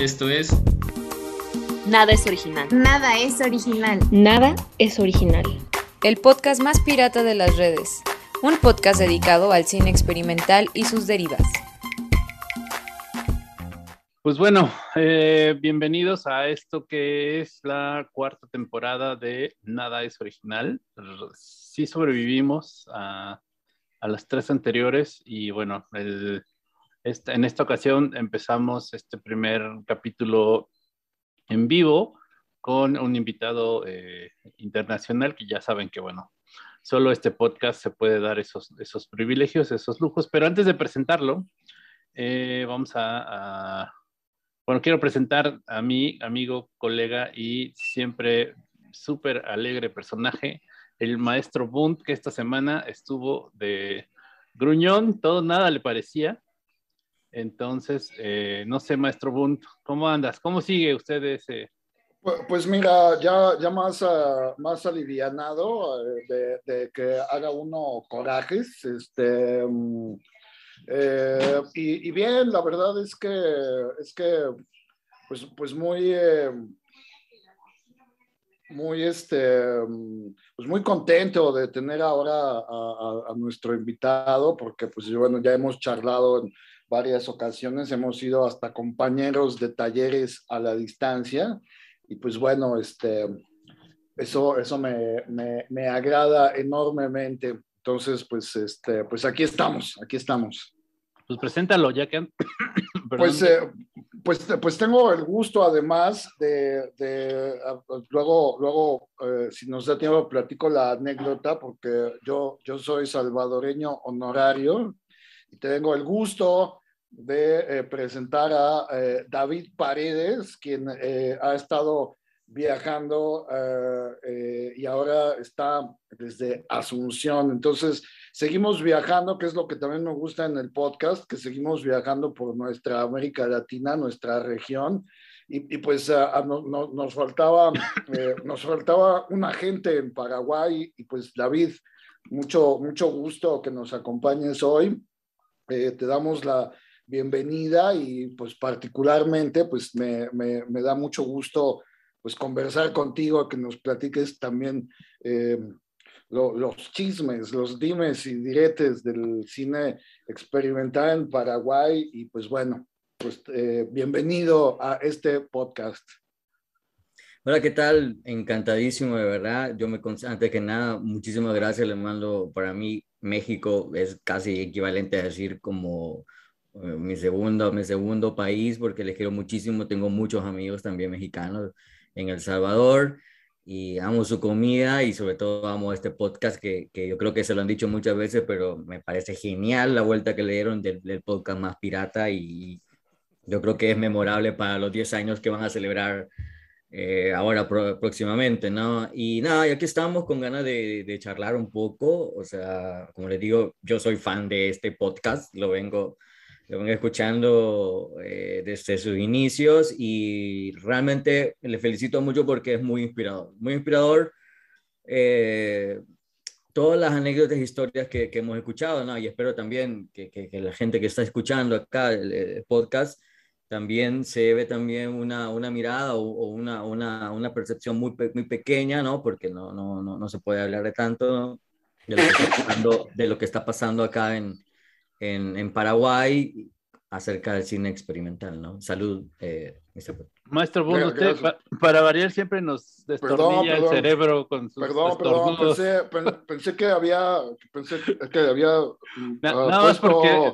Esto es... Nada es original. Nada es original. Nada es original. El podcast más pirata de las redes. Un podcast dedicado al cine experimental y sus derivas. Pues bueno, eh, bienvenidos a esto que es la cuarta temporada de Nada es original. Sí sobrevivimos a, a las tres anteriores y bueno, el, en esta ocasión empezamos este primer capítulo en vivo con un invitado eh, internacional que ya saben que, bueno, solo este podcast se puede dar esos, esos privilegios, esos lujos. Pero antes de presentarlo, eh, vamos a, bueno, quiero presentar a mi amigo, colega y siempre súper alegre personaje, el maestro Bunt, que esta semana estuvo de gruñón, todo nada le parecía entonces, eh, no sé, maestro Bunt, ¿cómo andas? ¿Cómo sigue usted ese? Pues, mira, ya, ya más, ah, más alivianado eh, de, que haga uno corajes. Este, mm, eh, y, bien, la verdad es que, es que pues, pues muy... muy, este, mm, pues muy contento de tener ahora a, nuestro invitado, porque pues bueno, ya hemos charlado en varias ocasiones, hemos ido hasta compañeros de talleres a la distancia y pues bueno, este, eso, eso me, me, agrada enormemente. Entonces, pues, este, pues aquí estamos, aquí estamos. Pues preséntalo, ya que... pues, eh, pues, pues tengo el gusto además de, luego, luego eh, si nos da tiempo, platico la anécdota porque yo, yo soy salvadoreño honorario, tengo el gusto de eh, presentar a eh, David Paredes, quien eh, ha estado viajando y ahora está desde Asunción. Entonces, seguimos viajando, que es lo que también me gusta en el podcast, que seguimos viajando por nuestra América Latina, nuestra región. Y, pues nos, faltaba, nos faltaba un agente en Paraguay y pues David, mucho, mucho gusto que nos acompañes hoy. Eh, te damos la bienvenida y pues particularmente pues me, da mucho gusto pues conversar contigo, que nos platiques también eh, los chismes, los dimes y diretes del cine experimental en Paraguay y pues bueno, pues eh, bienvenido a este podcast. Hola, ¿qué tal? Encantadísimo, de verdad. Yo me antes que nada, muchísimas gracias. Les mando, para mí, México es casi equivalente a decir como eh, mi segundo, mi segundo país, porque les quiero muchísimo. Tengo muchos amigos también mexicanos en El Salvador y amo su comida y sobre todo amo este podcast que, que, yo creo que se lo han dicho muchas veces, pero me parece genial la vuelta que le dieron del, del podcast más pirata y yo creo que es memorable para los 10 años que van a celebrar eh, ahora próximamente, ¿no? Y nada, y aquí estamos con ganas de, charlar un poco, o sea, como les digo, yo soy fan de este podcast, lo vengo, lo vengo escuchando eh, desde sus inicios y realmente le felicito mucho porque es muy inspirador, muy inspirador. Eh, todas las anécdotas, e historias que, hemos escuchado, ¿no? Y espero también que, la gente que está escuchando acá el podcast también se ve también una, una mirada o, una, una, una, percepción muy, muy pequeña, ¿no? Porque no, no, no, no se puede hablar de tanto de lo que está pasando, acá en, en, Paraguay acerca del cine experimental, ¿no? Salud, eh, Maestro para variar siempre nos destornilla el cerebro con sus Perdón, perdón, pensé, pensé, que había, que había... Ah, nada porque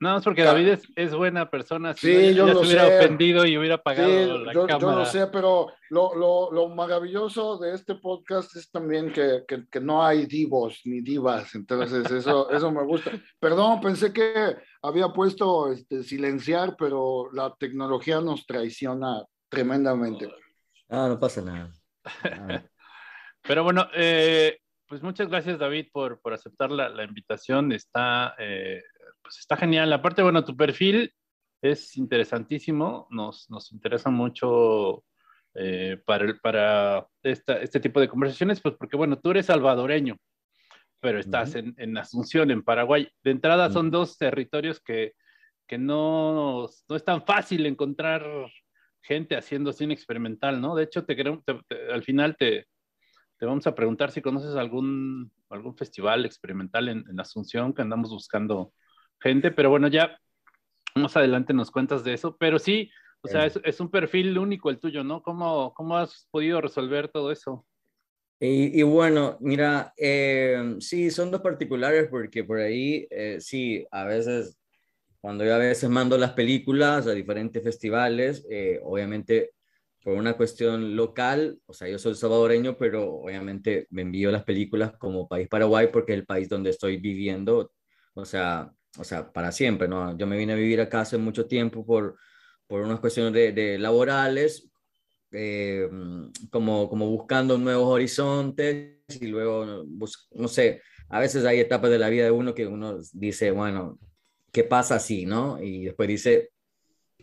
no, es porque David es, buena persona. Si sí, no, yo ya hubiera sé. ofendido y hubiera pagado la yo, Yo lo sé, pero lo, maravilloso de este podcast es también que, no hay divos ni divas. Entonces, eso, eso me gusta. Perdón, pensé que había puesto este, silenciar, pero la tecnología nos traiciona tremendamente. Ah, no pasa nada. pero bueno, eh, pues muchas gracias, David, por, aceptar la, invitación. Está. Eh, pues está genial. Aparte, bueno, tu perfil es interesantísimo, nos, nos interesa mucho eh, para, para este tipo de conversaciones, pues porque, bueno, tú eres salvadoreño, pero estás en, en, Asunción, en Paraguay. De entrada son dos territorios que, no, no, es tan fácil encontrar gente haciendo cine experimental, ¿no? De hecho, al final te, te, vamos a preguntar si conoces algún, algún festival experimental en, en Asunción que andamos buscando gente, pero bueno, ya más adelante nos cuentas de eso, pero sí, o sea, es, un perfil único el tuyo, ¿no? ¿Cómo, cómo has podido resolver todo eso? Y, bueno, mira, em, sí, son dos particulares porque por ahí, eh, sí, a veces, cuando yo a veces mando las películas a diferentes festivales, eh, obviamente por una cuestión local, o sea, yo soy salvadoreño, pero obviamente me envío las películas como país Paraguay porque es el país donde estoy viviendo, o sea, o sea, para siempre, ¿no? Yo me vine a vivir acá hace mucho tiempo por, por unas cuestiones de, laborales, eh, como, como buscando nuevos horizontes y luego, no sé, a veces hay etapas de la vida de uno que uno dice, bueno, ¿qué pasa así, no? Y después dice,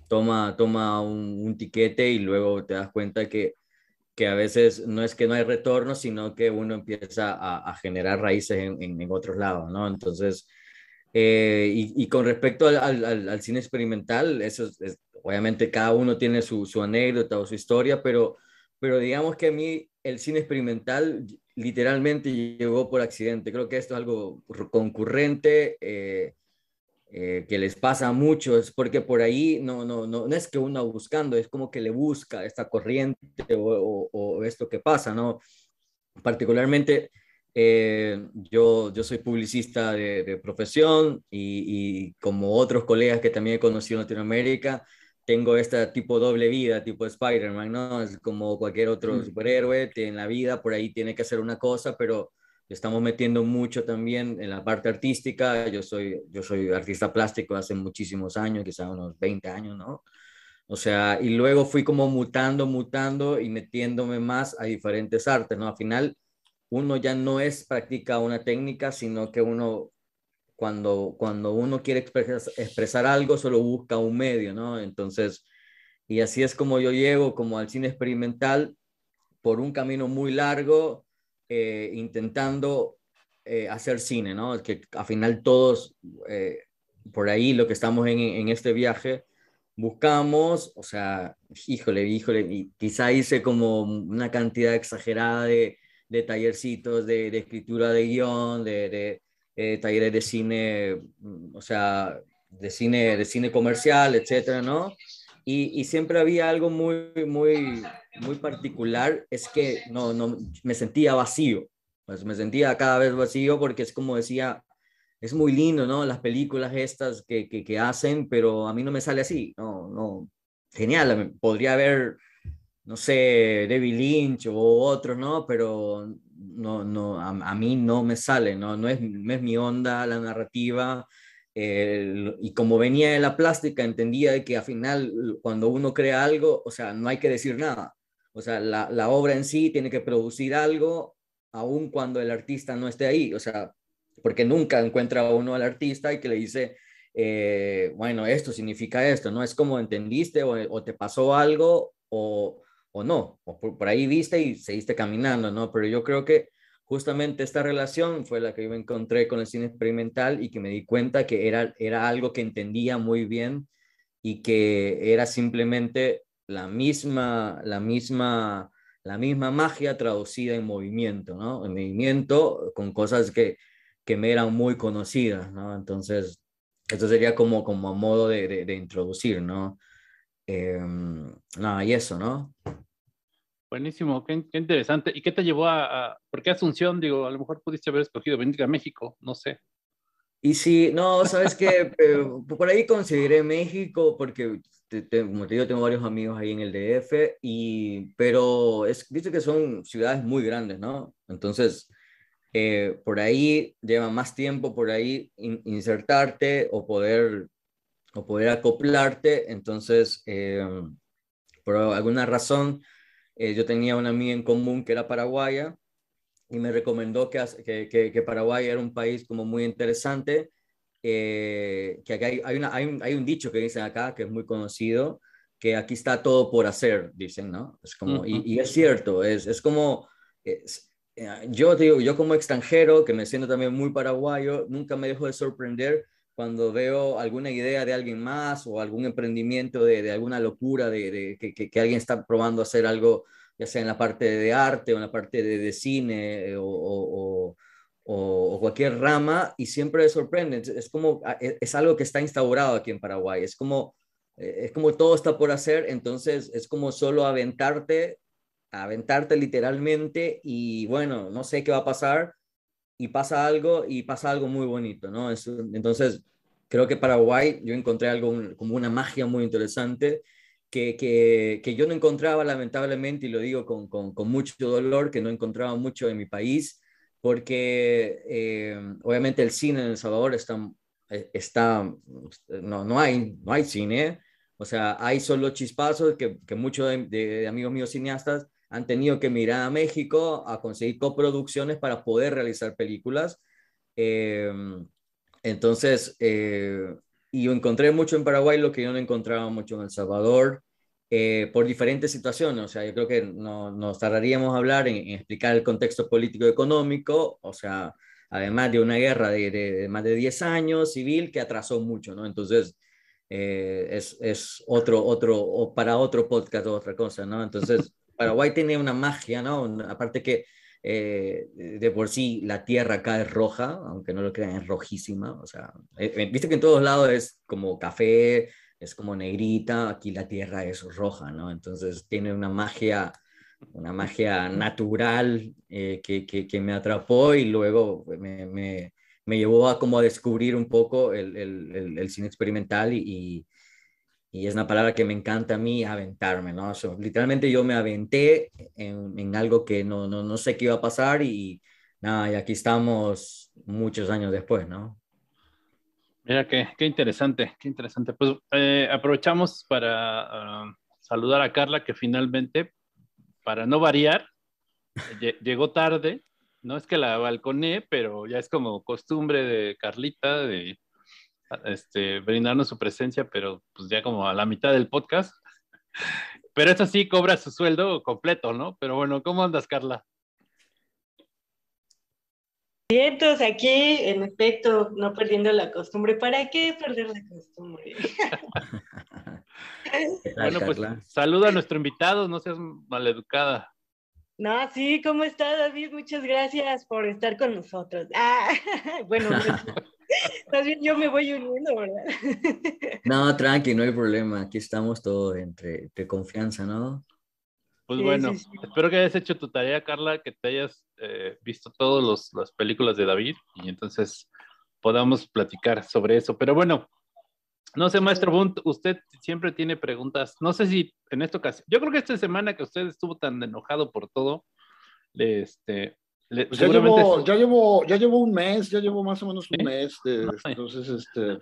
toma, toma un, tiquete y luego te das cuenta que, que a veces no es que no hay retorno, sino que uno empieza a, generar raíces en, en, en, otros lados, ¿no? Entonces, eh, y, con respecto al, al, cine experimental, eso obviamente cada uno tiene su, su, anécdota o su historia, pero, pero digamos que a mí el cine experimental literalmente llegó por accidente. Creo que esto es algo concurrente. Eh, eh, que les pasa a muchos, porque por ahí no, no, no, no es que uno buscando, es como que le busca esta corriente o, o esto que pasa, ¿no? Particularmente, eh, yo, yo soy publicista de, profesión y, como otros colegas que también he conocido en Latinoamérica, tengo esta tipo doble vida, tipo Spider-Man, ¿no? Es como cualquier otro mm. superhéroe, tiene la vida por ahí tiene que hacer una cosa, pero estamos metiendo mucho también en la parte artística. Yo soy, yo soy artista plástico hace muchísimos años, quizás unos 20 años, ¿no? O sea, y luego fui como mutando, mutando y metiéndome más a diferentes artes, ¿no? Al final, uno ya no es practica una técnica, sino que uno cuando, cuando uno quiere expresar, algo, solo busca un medio, ¿no? Entonces, y así es como yo llego como al cine experimental por un camino muy largo, eh, intentando eh, hacer cine, ¿no? Que al final todos, eh, por ahí lo que estamos en, en, este viaje, buscamos, o sea, híjole, híjole, y quizá hice como una cantidad exagerada de, de tallercitos de, escritura de guión, de, eh, talleres de cine, mm, o sea, de cine, de cine comercial, etcétera, ¿no? Y, y, siempre había algo muy, muy, muy particular, es que no, no, me sentía vacío, pues me sentía cada vez vacío porque es como decía, es muy lindo, ¿no? Las películas estas que, que, que hacen, pero a mí no me sale así, no, no, genial, podría haber no sé, David Lynch o otro, ¿no? Pero no, no, a, mí no me sale, ¿no? No es, mi onda la narrativa. Eh, y como venía de la plástica, entendía que al final, cuando uno crea algo, o sea, no hay que decir nada. O sea, la, obra en sí tiene que producir algo, aun cuando el artista no esté ahí. O sea, porque nunca encuentra uno al artista y que le dice, eh, bueno, esto significa esto, ¿no? Es como entendiste o te pasó algo o, o no, por, ahí viste y seguiste caminando, ¿no? Pero yo creo que justamente esta relación fue la que yo encontré con el cine experimental y que me di cuenta que era, era algo que entendía muy bien y que era simplemente la misma, la misma, la misma magia traducida en movimiento, ¿no? En movimiento con cosas que, que me eran muy conocidas, ¿no? Entonces, esto sería como, como a modo de, introducir, ¿no? Em, nada, y eso, ¿no? Buenísimo, qué, interesante. ¿Y qué te llevó a, por qué Asunción? Digo, a lo mejor pudiste haber escogido venir a México, no sé. Y sí, no, sabes que por ahí consideré México porque, como te digo, tengo varios amigos ahí en el DF, y, pero es, visto que son ciudades muy grandes, ¿no? Entonces, eh, por ahí lleva más tiempo por ahí insertarte o poder, o poder acoplarte, entonces, eh, por alguna razón, eh, yo tenía una amiga en común que era paraguaya y me recomendó que, Paraguay era un país como muy interesante, eh, que hay, un, dicho que dicen acá que es muy conocido, que aquí está todo por hacer, dicen, ¿no? y, es cierto, es, como... Eh, yo yo como extranjero, que me siento también muy paraguayo, nunca me dejo de sorprender cuando veo alguna idea de alguien más o algún emprendimiento de, de alguna locura de, que, que, alguien está probando hacer algo, ya sea en la parte de arte o en la parte de, cine eh, o, o, o, cualquier rama, y siempre sorprende. Es como, ah, e, es algo que está instaurado aquí en Paraguay, es como, eh, es como todo está por hacer, entonces es como solo aventarte, aventarte literalmente y bueno, no sé qué va a pasar y pasa algo y pasa algo muy bonito, ¿no? entonces, creo que Paraguay, yo encontré algo como una magia muy interesante que, que, yo no encontraba lamentablemente, y lo digo con, con, mucho dolor, que no encontraba mucho en mi país, porque eh, obviamente el cine en El Salvador está, eh, está no, no, hay, no hay cine, o sea, hay solo chispazos que, que muchos de amigos míos cineastas han tenido que mirar a México a conseguir coproducciones para poder realizar películas. Em, entonces, eh, y yo encontré mucho en Paraguay lo que yo no encontraba mucho en El Salvador. Eh, por diferentes situaciones, o sea, yo creo que no, nos tardaríamos a hablar en, explicar el contexto político-económico, o sea, además de una guerra de, más de 10 años civil que atrasó mucho, ¿no? Entonces, eh, es, es, otro, otro, o para otro podcast o otra cosa, ¿no? Entonces, Paraguay tiene una magia, ¿no? aparte que eh, de por sí la tierra acá es roja, aunque no lo crean, es rojísima. O sea, eh, eh, viste que en todos lados es como café, es como negrita, aquí la tierra es roja, ¿no? Entonces tiene una magia, una magia natural que, me atrapó y luego me, llevó a como a descubrir un poco el, el, cine experimental y y es una palabra que me encanta a mí, aventarme, ¿no? literalmente yo me aventé en, en algo que no, sé qué iba a pasar y nada, y aquí estamos muchos años después, ¿no? Mira, qué, interesante, qué interesante. Pues eh, aprovechamos para um, saludar a Carla, que finalmente, para no variar, llegó tarde. No es que la balconé, pero ya es como costumbre de Carlita de este, brindarnos su presencia, pero pues ya como a la mitad del podcast. Pero eso sí cobra su sueldo completo, ¿no? Pero bueno, ¿cómo andas, Carla? Bien, aquí, en efecto, no perdiendo la costumbre. ¿Para qué perder la costumbre? bueno, pues saluda a nuestro invitado, no seas maleducada. No, sí, ¿cómo estás, David? Muchas gracias por estar con nosotros. Ah, bueno, yo me voy uniendo, ¿verdad? No, tranqui, no hay problema. Aquí estamos todos entre, confianza, ¿no? Pues bueno, espero que hayas hecho tu tarea, Carla, que te hayas eh, visto todas las películas de David y entonces podamos platicar sobre eso. Pero bueno, no sé, maestro Bunt, usted siempre tiene preguntas. No sé si en esta caso yo creo que esta semana que usted estuvo tan enojado por todo, este, pues ya, llevo, ya, llevo, un mes, ya llevo más o menos un mes. entonces, este...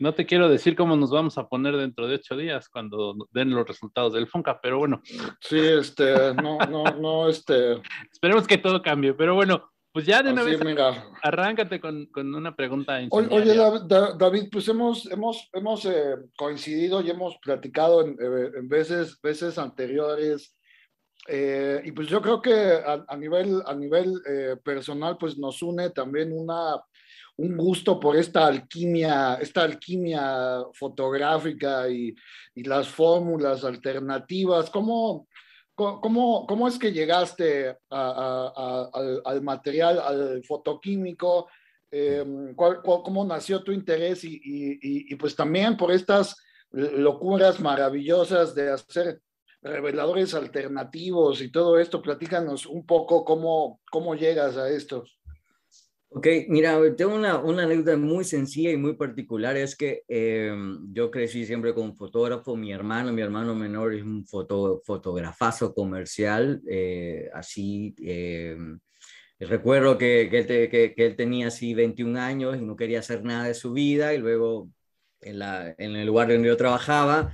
No te quiero decir cómo nos vamos a poner dentro de ocho días cuando den los resultados del FONCA, pero bueno. Sí, este, no, no, no, este... Esperemos que todo cambie, pero bueno, pues ya de una vez, arráncate con, con, una pregunta. Oye, David, pues hemos, hemos, hemos eh, coincidido y hemos platicado en, eh, en veces, veces anteriores eh, y pues yo creo que a, nivel, a nivel eh, personal, pues nos une también una, un gusto por esta alquimia, esta alquimia fotográfica y, las fórmulas alternativas. ¿Cómo, cómo, cómo es que llegaste al, material, al fotoquímico? Em, cómo nació tu interés? y pues también por estas locuras maravillosas de hacer reveladores alternativos y todo esto. Platícanos un poco cómo, cómo llegas a esto. Ok, mira, tengo una, una anécdota muy sencilla y muy particular. Es que em, yo crecí siempre con fotógrafo. Mi hermano, mi hermano menor es un foto, fotografazo comercial. Eh, así, em, recuerdo que, él tenía así 21 años y no quería hacer nada de su vida. Y luego, en, en el lugar donde yo trabajaba,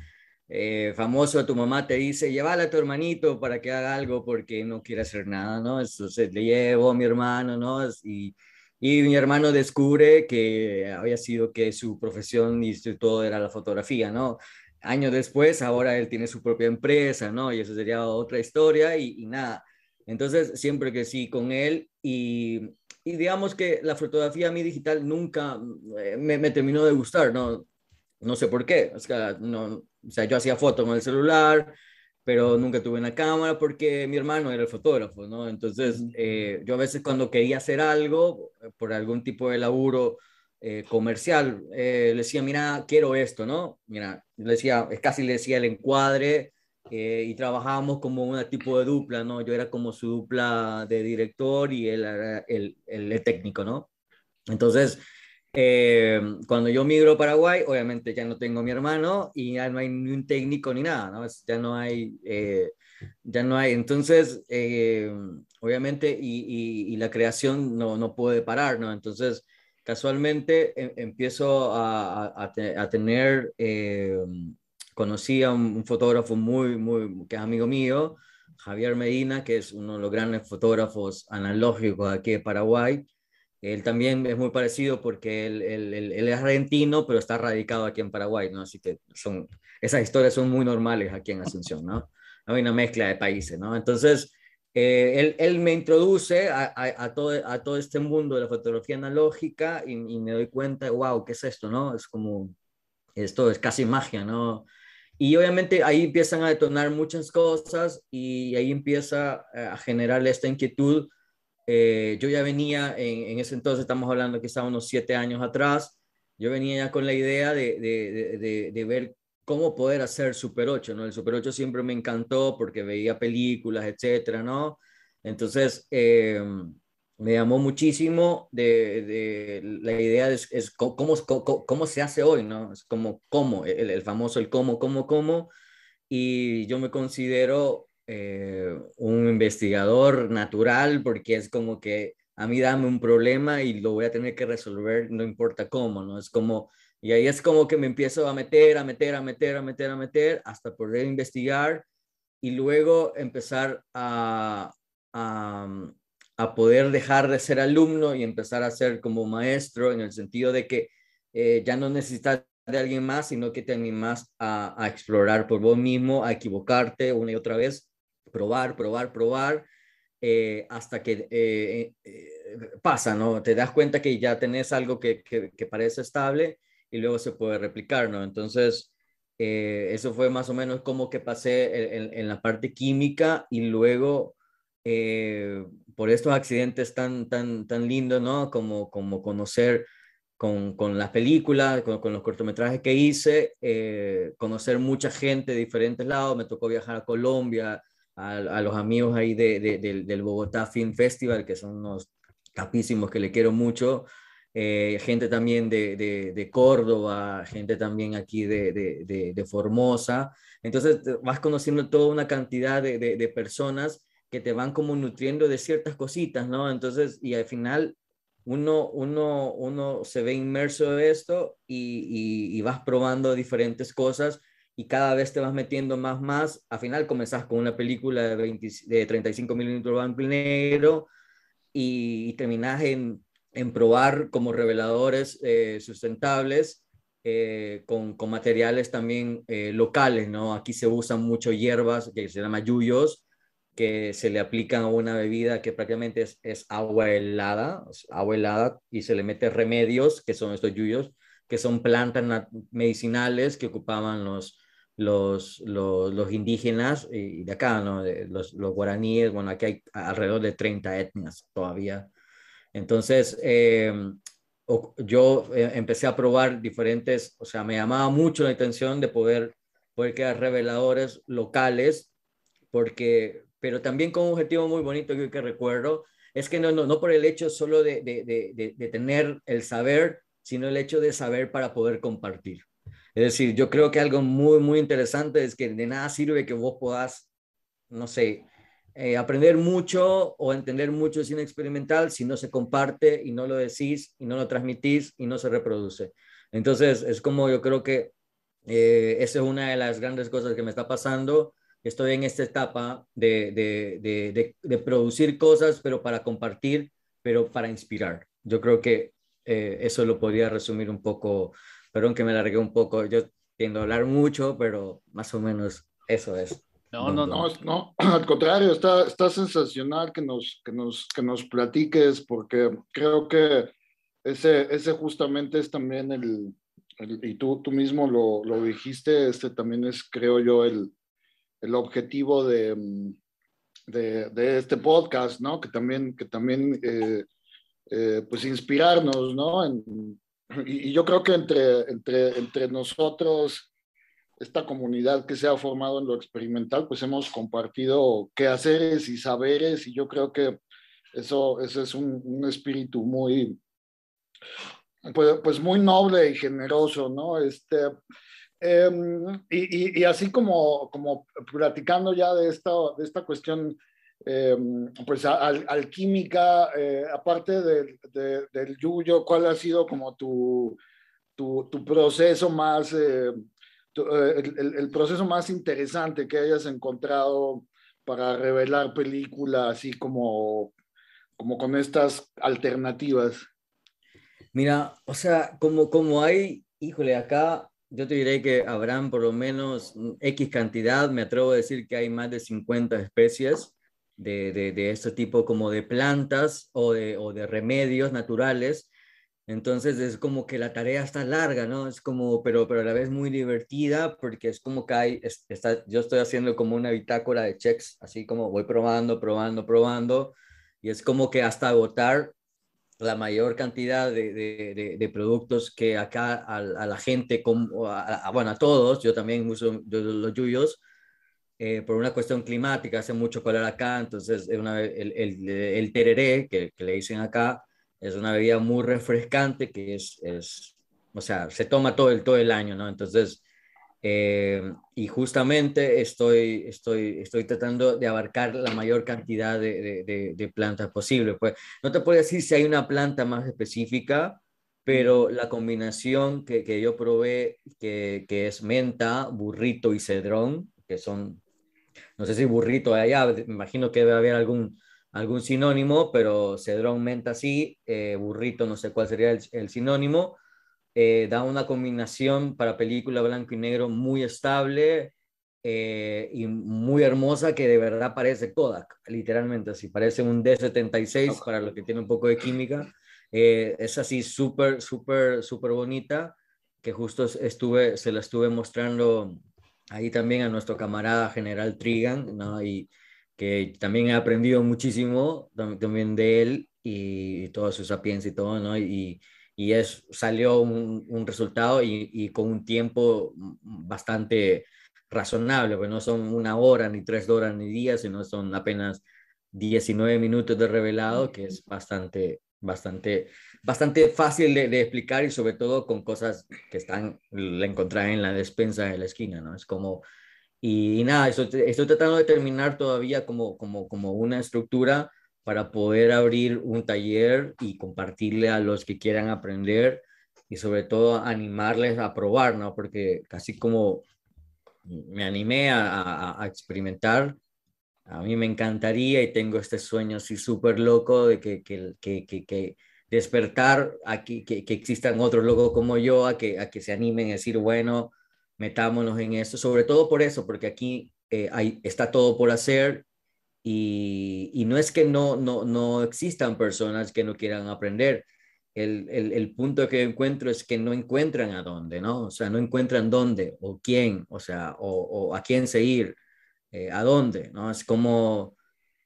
eh, famoso, tu mamá te dice, llévala a tu hermanito para que haga algo porque no quiere hacer nada, ¿no? Entonces le llevo a mi hermano, ¿no? Y, mi hermano descubre que había sido que su profesión y todo era la fotografía, ¿no? Años después, ahora él tiene su propia empresa, ¿no? Y eso sería otra historia y, nada. Entonces, siempre que sí, con él y, digamos que la fotografía a mí digital nunca eh, me, me terminó de gustar, ¿no? no sé por qué, o sea, no, o sea, yo hacía fotos con el celular, pero nunca tuve una cámara porque mi hermano era el fotógrafo, ¿no? Entonces, eh, yo a veces cuando quería hacer algo, eh, por algún tipo de laburo eh, comercial, le decía, mira, quiero esto, ¿no? Mira, le decía, casi le decía el encuadre y trabajábamos como un tipo de dupla, ¿no? Yo era como su dupla de director y él era el, el técnico, ¿no? Entonces, eh, cuando yo migro a Paraguay, obviamente ya no tengo a mi hermano y ya no hay ni un técnico ni nada, Ya no hay, eh, ya no hay. Entonces, eh, obviamente, y, la creación no, no puede parar, ¿no? Entonces, casualmente em, empiezo a, tener, conocí a un, un, fotógrafo muy, muy, que es amigo mío, Javier Medina, que es uno de los grandes fotógrafos analógicos aquí de Paraguay él también es muy parecido porque él, es argentino, pero está radicado aquí en Paraguay, ¿no? Así que son, esas historias son muy normales aquí en Asunción, ¿no? Hay una mezcla de países, ¿no? Entonces, eh, él, me introduce a, todo, este mundo de la fotografía analógica y, y, me doy cuenta, wow, ¿qué es esto, no? Es como, esto es casi magia, ¿no? Y obviamente ahí empiezan a detonar muchas cosas y ahí empieza eh, a generar esta inquietud eh, yo ya venía en, ese entonces, estamos hablando que estábamos unos siete años atrás, yo venía ya con la idea de, ver cómo poder hacer Super 8, ¿no? El Super 8 siempre me encantó porque veía películas, etcétera, ¿no? Entonces, eh, me llamó muchísimo de, la idea de es, cómo, se hace hoy, ¿no? Es como cómo, el famoso el cómo, cómo, cómo. Y yo me considero eh, un investigador natural porque es como que a mí dame un problema y lo voy a tener que resolver, no importa cómo, ¿no? Es como, y ahí es como que me empiezo a meter, a meter, a meter, a meter, a meter, hasta poder investigar y luego empezar a, a, mm, poder dejar de ser alumno y empezar a ser como maestro en el sentido de que eh, ya no necesitas de alguien más, sino que te animas a, a explorar por vos mismo, a equivocarte una y otra vez probar, probar, probar, eh, hasta que eh, eh, pasa, ¿no? Te das cuenta que ya tenés algo que, parece estable y luego se puede replicar, ¿no? Entonces, eso fue más o menos como que pasé en, la parte química y luego por estos accidentes tan, tan, tan lindos, ¿no? Como, como conocer con, con las películas, con, con, los cortometrajes que hice, conocer mucha gente de diferentes lados, me tocó viajar a Colombia, a, los amigos ahí de, del, Bogotá Film Festival, que son unos capísimos que le quiero mucho. Eh, gente también de, Córdoba, gente también aquí de, de, Formosa. Entonces vas conociendo toda una cantidad de, personas que te van como nutriendo de ciertas cositas, ¿no? Entonces, y al final uno, uno, uno se ve inmerso de esto y vas probando diferentes cosas y cada vez te vas metiendo más, más. Al final comenzás con una película de, de 35 milímetros blanco y negro y, terminás en, en, probar como reveladores eh, sustentables eh, con, con, materiales también eh, locales, ¿no? Aquí se usan mucho hierbas que se llama yuyos, que se le aplican a una bebida que prácticamente es, agua helada, es agua helada, y se le mete remedios, que son estos yuyos, que son plantas medicinales que ocupaban los, los, los, indígenas y de acá, ¿no? los, guaraníes, bueno, aquí hay alrededor de 30 etnias todavía. Entonces, eh, yo eh, empecé a probar diferentes, o sea, me llamaba mucho la atención de poder, poder crear reveladores locales, porque, pero también con un objetivo muy bonito que, recuerdo, es que no, no, por el hecho solo de, tener el saber, sino el hecho de saber para poder compartir. Es decir, yo creo que algo muy, muy interesante es que de nada sirve que vos podás, no sé, eh, aprender mucho o entender mucho sin cine experimental si no se comparte y no lo decís y no lo transmitís y no se reproduce. Entonces, es como yo creo que eh, esa es una de las grandes cosas que me está pasando. Estoy en esta etapa de, producir cosas, pero para compartir, pero para inspirar. Yo creo que eh, eso lo podría resumir un poco Perdón que me largué un poco, yo tiendo a hablar mucho, pero más o menos eso es. No, no, no, no, al contrario, está, está sensacional que nos, que, nos, que nos platiques porque creo que ese, ese justamente es también el, y tú, tú mismo lo, lo, dijiste, este también es, creo yo, el, el objetivo de, mm, de, este podcast, ¿no? Que también, que también eh, eh, pues inspirarnos, ¿no? En, y, yo creo que entre, entre, entre nosotros, esta comunidad que se ha formado en lo experimental, pues hemos compartido quehaceres y saberes y yo creo que eso, es un, un espíritu muy, pues, pues, muy noble y generoso, ¿no? Este, em, y, y, así como, como platicando ya de esta, de esta cuestión Em, pues alquímica, eh, aparte del yuyo, ¿cuál ha sido como tu, tu, proceso más, eh, eh, el, proceso más interesante que hayas encontrado para revelar películas así como, como con estas alternativas? Mira, o sea, como, como hay, híjole, acá yo te diré que habrán por lo menos X cantidad, me atrevo a decir que hay más de 50 especies de, este tipo como de plantas o de, remedios naturales. Entonces es como que la tarea está larga, ¿no? Es como, pero, pero a la vez muy divertida porque es como que hay, está, yo estoy haciendo como una bitácora de checks, así como voy probando, probando, probando, y es como que hasta agotar la mayor cantidad de, productos que acá a, la gente, como a, bueno, a todos, yo también uso los yuyos, eh, por una cuestión climática, hace mucho calor acá, entonces una, el, el, el, tereré, que, que, le dicen acá, es una bebida muy refrescante que es, es o sea, se toma todo el, todo el año, ¿no? Entonces, eh, y justamente estoy, estoy, estoy tratando de abarcar la mayor cantidad de, de, de, plantas posible. Pues no te puedo decir si hay una planta más específica, pero la combinación que, que yo probé, que, que, es menta, burrito y cedrón, que son no sé si burrito allá, ah, me imagino que debe haber algún, algún sinónimo, pero cedrón, aumenta así, eh, burrito, no sé cuál sería el, sinónimo. Eh, da una combinación para película blanco y negro muy estable eh, y muy hermosa que de verdad parece Kodak, literalmente, así parece un D76 para lo que tiene un poco de química. es así súper, súper, súper bonita que justo estuve, se la estuve mostrando ahí también a nuestro camarada general Trigan, Y que también he aprendido muchísimo también de él y toda su sapiencia y todo, ¿no? Y, y es, salió un, resultado y, con un tiempo bastante razonable, que pues no son una hora, ni tres horas, ni días, sino son apenas 19 minutos de revelado, que es bastante, bastante bastante fácil de, explicar y sobre todo con cosas que están, la encontrar en la despensa de la esquina, ¿no? Es como, y, nada, eso, estoy tratando de terminar todavía como, como, como una estructura para poder abrir un taller y compartirle a los que quieran aprender y sobre todo animarles a probar, ¿no? Porque casi como me animé a, experimentar, a mí me encantaría y tengo este sueño así súper loco de que, que despertar aquí que, que, existan otros locos como yo, a que, a que se animen a decir, bueno, metámonos en esto, sobre todo por eso, porque aquí eh, hay, está todo por hacer y, y, no es que no, no, no existan personas que no quieran aprender. El, el, el, punto que encuentro es que no encuentran a dónde, ¿no? O sea, no encuentran dónde o quién, o sea, o, a quién seguir, eh, a dónde, ¿no? Es como,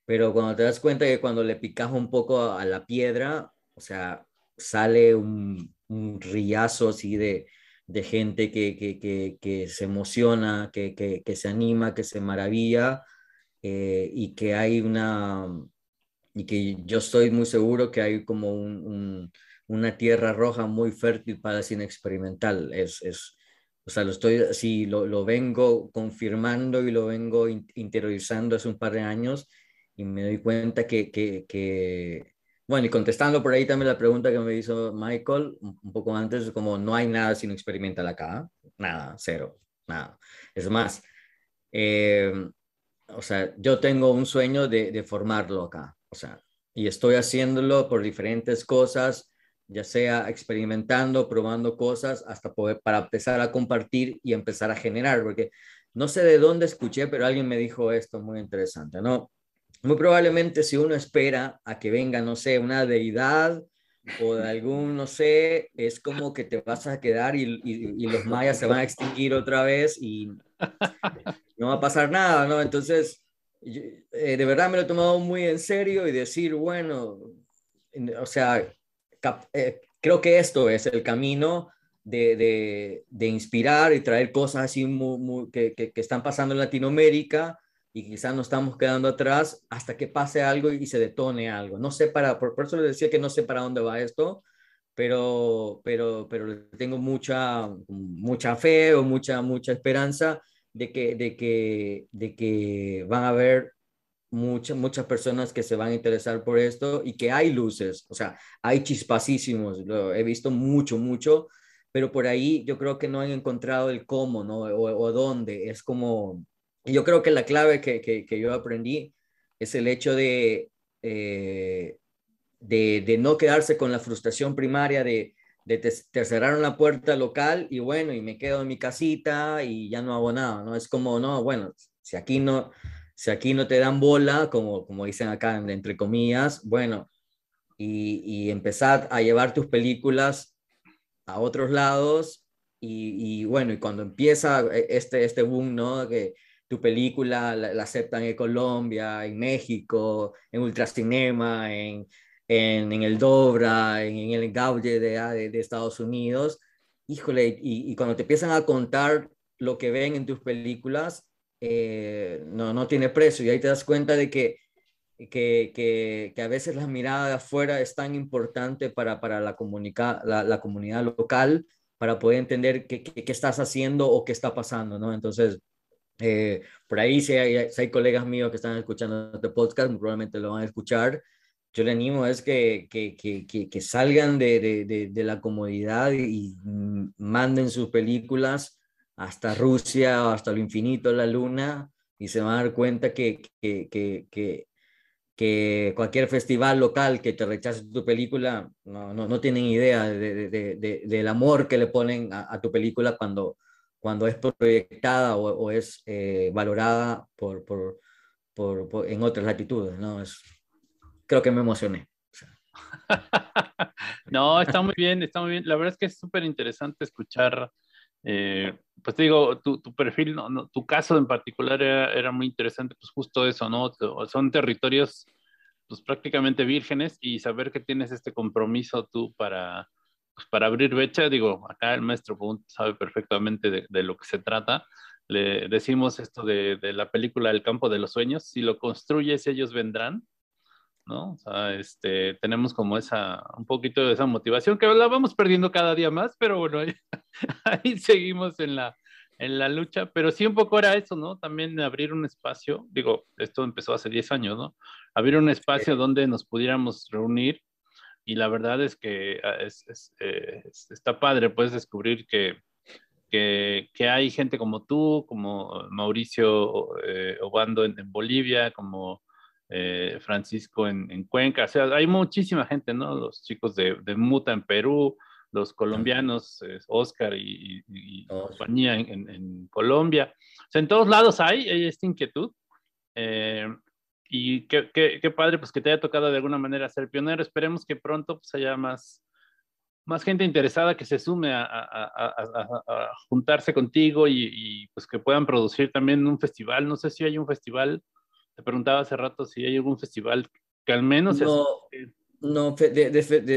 pero cuando te das cuenta que cuando le picas un poco a la piedra, o sea, sale un, un riazo así de, gente que, se emociona, que, se anima, que se maravilla eh, y que hay una, y que yo estoy muy seguro que hay como una tierra roja muy fértil para el cine experimental. Es, es, o sea, lo estoy, sí, lo, vengo confirmando y lo vengo interiorizando hace un par de años y me doy cuenta que bueno, y contestando por ahí también la pregunta que me hizo Michael un poco antes, como no hay nada si experimenta la acá, nada, cero, nada. Es más, em, o sea, yo tengo un sueño de, de formarlo acá, o sea, y estoy haciéndolo por diferentes cosas, ya sea experimentando, probando cosas, hasta poder, para empezar a compartir y empezar a generar, porque no sé de dónde escuché, pero alguien me dijo esto muy interesante, ¿no? Muy probablemente si uno espera a que venga, no sé, una deidad o de algún, no sé, es como que te vas a quedar y, los mayas se van a extinguir otra vez y no va a pasar nada, ¿no? Entonces, eh, de verdad me lo he tomado muy en serio y decir, bueno, o sea, eh, creo que esto es el camino de, inspirar y traer cosas así que, que, están pasando en Latinoamérica y quizás nos estamos quedando atrás hasta que pase algo y se detone algo. No sé para, por, eso les decía que no sé para dónde va esto, pero, pero, pero tengo mucha, mucha fe o mucha, mucha esperanza de que, de que, de que van a haber muchas, muchas personas que se van a interesar por esto y que hay luces, o sea, hay chispacísimos, lo he visto mucho, mucho, pero por ahí yo creo que no han encontrado el cómo, ¿no? o dónde, es como yo creo que la clave que, yo aprendí es el hecho eh, de, de, no quedarse con la frustración primaria de, cerrar te, la puerta local y bueno, y me quedo en mi casita y ya no hago nada, ¿no? Es como, no, bueno, si aquí no, si aquí no te dan bola, como, como dicen acá entre comillas, bueno, y, y empezar a llevar tus películas a otros lados y, y bueno, y cuando empieza eh, este, este boom, ¿no? Que, tu película la, aceptan en Colombia, en México, en Ultracinema, en, en, el Dobra, en, el gauge ah, de, de, Estados Unidos. Híjole, y, cuando te empiezan a contar lo que ven en tus películas, eh, no, no tiene precio. Y ahí te das cuenta de que, que, a veces la mirada de afuera es tan importante para, la, comunica, la, comunidad local, para poder entender qué, qué, estás haciendo o qué está pasando, ¿no? Entonces, eh, por ahí, si hay, colegas míos que están escuchando este podcast, probablemente lo van a escuchar. Yo les animo es que, que, salgan de, la comodidad y manden sus películas hasta Rusia o hasta lo infinito, la luna, y se van a dar cuenta que, cualquier festival local que te rechace tu película no, tienen idea del amor que le ponen a, a tu película cuando, cuando es proyectada o, es eh, valorada por, por, por, en otras latitudes. ¿no? Es, creo que me emocioné. no, está muy bien, está muy bien. La verdad es que es súper interesante escuchar. Eh, pues te digo, tu, tu perfil, tu caso en particular era, era, muy interesante, pues justo eso, ¿no? Son territorios pues prácticamente vírgenes y saber que tienes este compromiso tú para, pues, para abrir brecha, digo, acá el maestro sabe perfectamente de, de, lo que se trata. Le decimos esto de, de, la película El campo de los sueños, si lo construyes ellos vendrán, ¿no? O sea, este, tenemos como esa, un poquito de esa motivación que la vamos perdiendo cada día más, pero bueno, ahí, seguimos en la, en la lucha, pero sí un poco era eso, ¿no? También abrir un espacio, digo, esto empezó hace 10 años, ¿no? Abrir un espacio donde nos pudiéramos reunir y la verdad es que ah, eh, es, está padre, puedes descubrir que, que, hay gente como tú, como Mauricio eh, Obando en, Bolivia, como eh, Francisco en, Cuenca, o sea, hay muchísima gente, ¿no? Los chicos de, Muta en Perú, los colombianos, Oscar y, compañía en, Colombia, o sea, en todos lados hay, hay esta inquietud y qué, qué, padre pues que te haya tocado de alguna manera ser pionero. Esperemos que pronto pues haya más, más gente interesada que se sume a, a, a, juntarse contigo y, pues que puedan producir también un festival. No sé si hay un festival, te preguntaba hace rato si hay algún festival que al menos... No, de, de,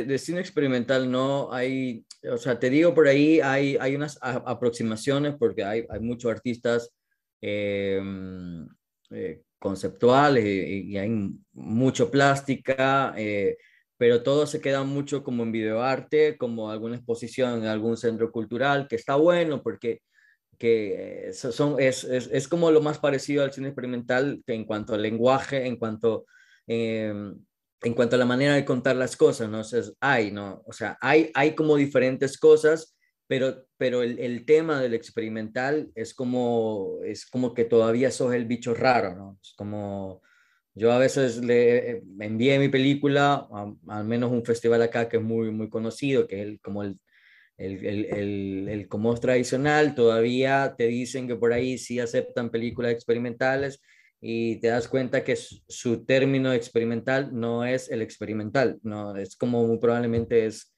de, cine experimental no hay, o sea, te digo por ahí hay, hay unas aproximaciones porque hay, hay muchos artistas eh, eh conceptual eh, eh, y hay mucho plástica, eh, pero todo se queda mucho como en videoarte, como alguna exposición en algún centro cultural, que está bueno porque que son, es, es, como lo más parecido al cine experimental en cuanto al lenguaje, en cuanto, em, en cuanto a la manera de contar las cosas, ¿no? O sea, hay, ¿no? O sea, hay, hay como diferentes cosas pero, pero el, el, tema del experimental es como, es como que todavía sos el bicho raro, ¿no? Es como, yo a veces le eh, envié mi película, al menos un festival acá que es muy, muy conocido, que es como el, el, el, el como tradicional, todavía te dicen que por ahí sí aceptan películas experimentales y te das cuenta que su, su término experimental no es el experimental, no, es como muy probablemente es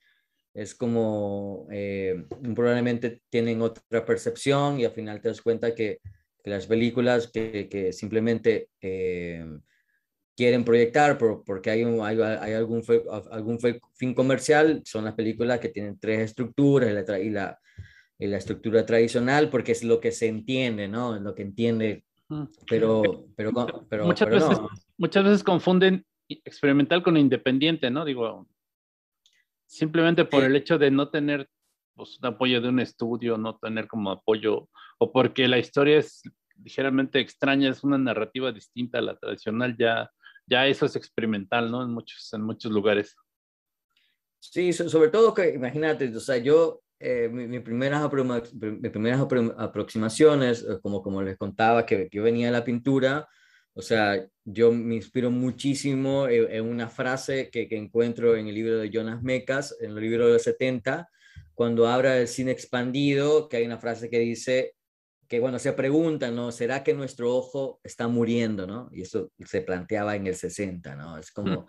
es como eh, probablemente tienen otra percepción y al final te das cuenta que, las películas que, simplemente eh, quieren proyectar porque hay, un, hay, algún, algún fin comercial son las películas que tienen tres estructuras y la, y la, estructura tradicional porque es lo que se entiende, ¿no? lo que entiende. Mm. Pero, pero, pero, muchas, veces, muchas veces confunden experimental con independiente, ¿no? Digo, simplemente por el hecho de no tener pues, un apoyo de un estudio, no tener como apoyo, o porque la historia es ligeramente extraña, es una narrativa distinta a la tradicional, ya, ya eso es experimental, ¿no? En muchos, en muchos lugares. Sí, sobre todo que, imagínate, o sea, yo, eh, mis, primeras aproximaciones, eh, como, como les contaba, que, que yo venía de la pintura, o sea, yo me inspiro muchísimo e, en, una frase que, encuentro en el libro de Jonas Mecas, en el libro de los 70, cuando habla del cine expandido, que hay una frase que dice que, bueno, se pregunta, ¿no? ¿Será que nuestro ojo está muriendo, no? Y eso se planteaba en el 60, ¿no? Es como,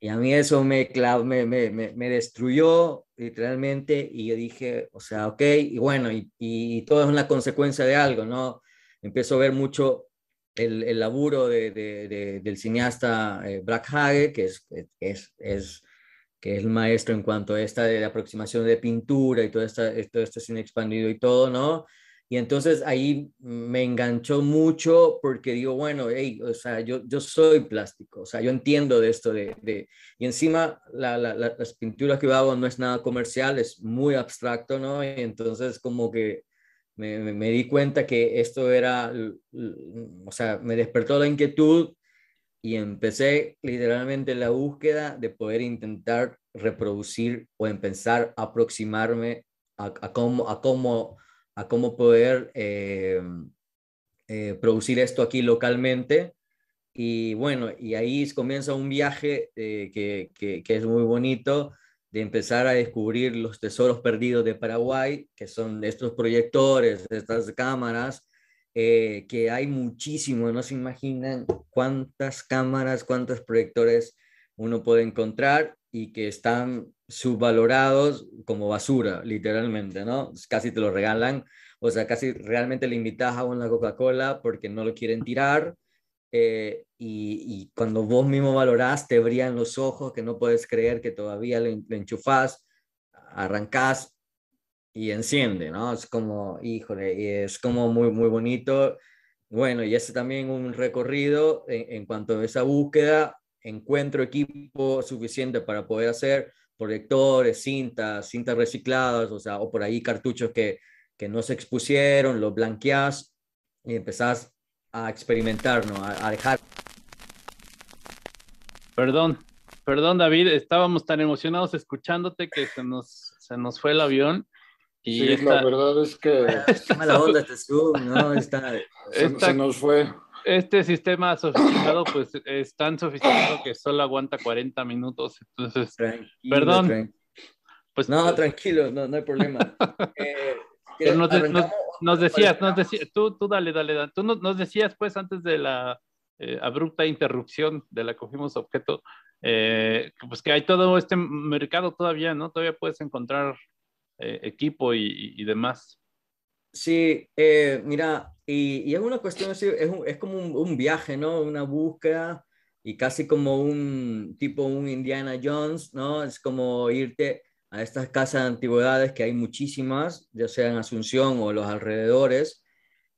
y a mí eso me, me, me, destruyó literalmente y yo dije, o sea, ok, y bueno, y, y todo es una consecuencia de algo, ¿no? Empiezo a ver mucho el, laburo del cineasta eh, Black Hage, que eh, es, es, que el maestro en cuanto a esta de aproximación de pintura y todo, esta, eh, este cine expandido y todo, ¿no? Y entonces ahí me enganchó mucho porque digo, bueno, o sea, yo, yo soy plástico, o sea, yo entiendo de esto de... Y encima las pinturas que hago no es nada comercial, es muy abstracto, ¿no? Y entonces como que me, di cuenta que esto era, o sea, me despertó la inquietud y empecé literalmente la búsqueda de poder intentar reproducir o empezar a aproximarme a, cómo, a, cómo, a cómo poder eh, eh, producir esto aquí localmente. Y bueno, y ahí comienza un viaje eh, que, es muy bonito, de empezar a descubrir los tesoros perdidos de Paraguay, que son estos proyectores, estas cámaras, eh, que hay muchísimo, no se imaginan cuántas cámaras, cuántos proyectores uno puede encontrar y que están subvalorados como basura, literalmente, ¿no? Casi te lo regalan, o sea, casi realmente le invitas a una Coca-Cola porque no lo quieren tirar eh, y, cuando vos mismo valorás, te abrían los ojos, que no puedes creer que todavía lo, enchufás, arrancás y enciende, ¿no? Es como, híjole, es como muy, muy bonito. Bueno, y ese también un recorrido en, cuanto a esa búsqueda, encuentro equipo suficiente para poder hacer proyectores, cintas, cintas recicladas, o sea, o por ahí cartuchos que, que no se expusieron, los blanqueás y empezás a experimentar, ¿no? A, dejar. Perdón, perdón David, estábamos tan emocionados escuchándote que se nos, se nos fue el avión. Y sí, la verdad es que... mala onda este Zoom, ¿no? Se, nos fue. Este sistema sofisticado, pues es tan sofisticado que solo aguanta 40 minutos. Entonces, perdón. Pues, no, pues- tranquilo, no, no hay problema. eh, no te, no, nos decías, nos decías, tú, tú dale, dale, dale. Tú nos, decías, pues, antes de la eh, abrupta interrupción de la cogimos objeto, eh, pues que hay todo este mercado todavía, ¿no? Todavía puedes encontrar eh, equipo y, demás. Sí, mira, y, es una cuestión, es, es como un, un viaje, ¿no? Una búsqueda y casi como un tipo un Indiana Jones, ¿no? Es como irte a estas casas de antigüedades, que hay muchísimas, ya sea en Asunción o los alrededores,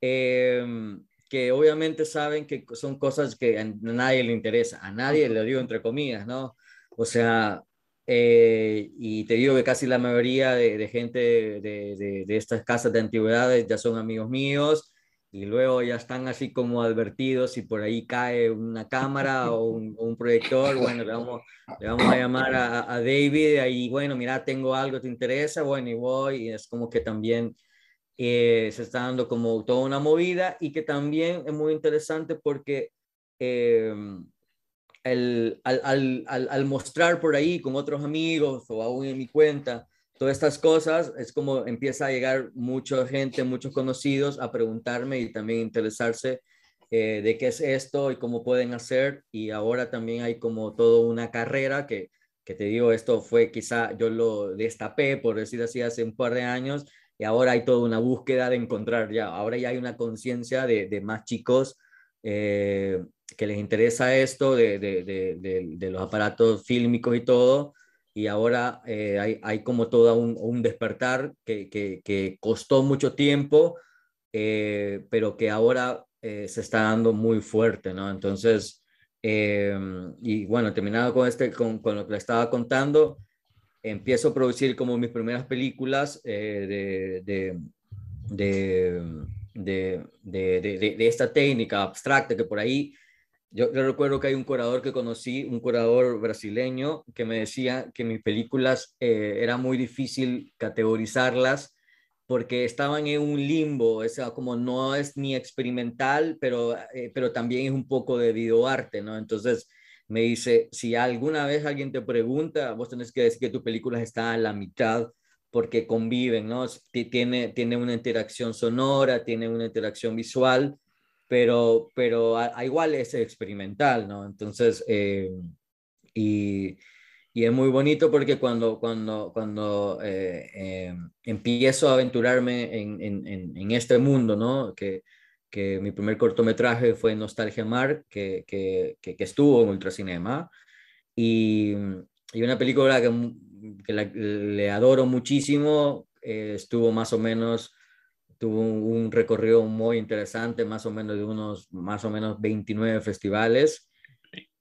em, que obviamente saben que son cosas que a nadie le interesa, a nadie le digo entre comillas, ¿no? O sea, eh, y te digo que casi la mayoría de, gente de, estas casas de antigüedades ya son amigos míos y luego ya están así como advertidos y por ahí cae una cámara o un, proyector, bueno, le vamos, le vamos a llamar a, David y bueno, mira, tengo algo, ¿te interesa? Bueno, y voy, y es como que también eh, se está dando como toda una movida y que también es muy interesante porque eh, el, al, al, al, al mostrar por ahí con otros amigos o aún en mi cuenta, todas estas cosas, es como empieza a llegar mucha gente, muchos conocidos a preguntarme y también interesarse eh, de qué es esto y cómo pueden hacer. Y ahora también hay como toda una carrera que, que te digo, esto fue quizá, yo lo destapé, por decir así, hace un par de años. Y ahora hay toda una búsqueda de encontrar ya, ahora ya hay una conciencia de, de, más chicos eh, que les interesa esto, de, de, de los aparatos fílmicos y todo, y ahora eh, hay, como todo un, despertar que, costó mucho tiempo, eh, pero que ahora eh, se está dando muy fuerte, ¿no? Entonces, y bueno, terminado con, este, con, lo que le estaba contando, empiezo a producir como mis primeras películas de, de esta técnica abstracta que por ahí yo, recuerdo que hay un curador que conocí, un curador brasileño, que me decía que mis películas eh, era muy difícil categorizarlas porque estaban en un limbo, o como no es ni experimental, pero, eh, pero también es un poco de videoarte, ¿no? Entonces me dice, si alguna vez alguien te pregunta, vos tenés que decir que tus películas están a la mitad porque conviven, ¿no? Tiene, tiene una interacción sonora, tiene una interacción visual, pero, pero a, igual es experimental, ¿no? Entonces, eh, y, y, es muy bonito porque cuando, cuando, cuando eh, eh, empiezo a aventurarme en, en, este mundo, ¿no? Que, que mi primer cortometraje fue Nostalgia Mar, que, que, estuvo en Ultracinema, y, y una película que, que le adoro muchísimo, estuvo más o menos tuvo un, recorrido muy interesante, más o menos de unos, más o menos 29 festivales.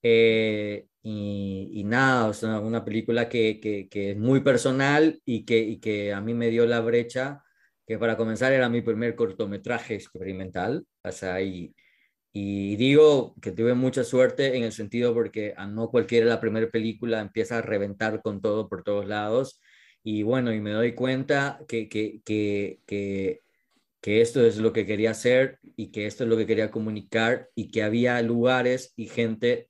Eh, y, nada, una película que, que, que es muy personal y que, que a mí me dio la brecha, que para comenzar era mi primer cortometraje experimental, ahí y, digo que tuve mucha suerte en el sentido porque a no cualquiera la primera película empieza a reventar con todo por todos lados. Y bueno, y me doy cuenta que, que, que, que que esto es lo que quería hacer y que esto es lo que quería comunicar y que había lugares y gente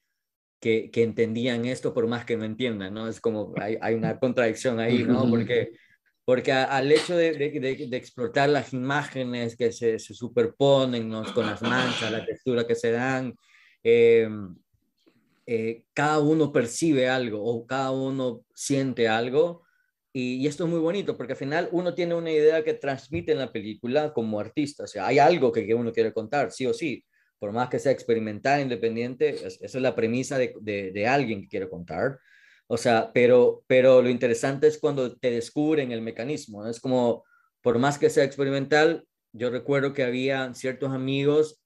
que, entendían esto por más que no entiendan, ¿no? Es como hay, una contradicción ahí, ¿no? Porque, porque al hecho de, explotar las imágenes que se, se superponen con las manchas, la textura que se dan, eh, eh, cada uno percibe algo o cada uno siente algo y, esto es muy bonito porque al final uno tiene una idea que transmite en la película como artista. O sea, hay algo que, uno quiere contar, sí o sí. Por más que sea experimental, independiente, esa es la premisa de, alguien que quiere contar. O sea, pero, pero lo interesante es cuando te descubren el mecanismo. Es como, por más que sea experimental, yo recuerdo que había ciertos amigos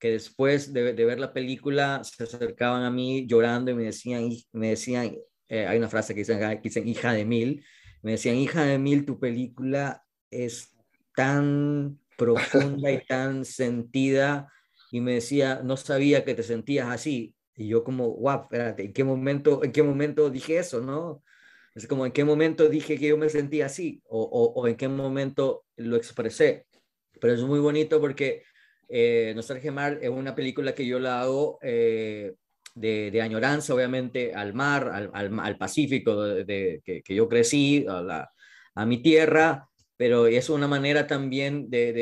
que después de, ver la película se acercaban a mí llorando y me decían, me decían eh, hay una frase que dicen, que dicen hija de mil, me decían, hija de mil, tu película es tan profunda y tan sentida. Y me decía, no sabía que te sentías así. Y yo como, guau, espérate, ¿en qué momento, en qué momento dije eso, no? Es como, ¿en qué momento dije que yo me sentía así? O, o, en qué momento lo expresé. Pero es muy bonito porque eh, Nostalgia es una película que yo la hago eh, de, añoranza, obviamente, al mar, al, al, Pacífico de, que, yo crecí, a, la, a mi tierra, pero es una manera también de,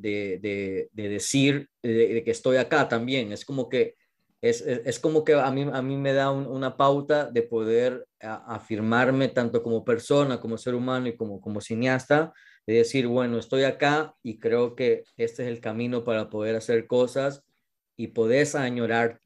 de decir que estoy acá también. Es como que, es, es, como que a mí, a mí me da una pauta de poder afirmarme tanto como persona, como ser humano y como, como cineasta, de decir, bueno, estoy acá y creo que este es el camino para poder hacer cosas y podés añorar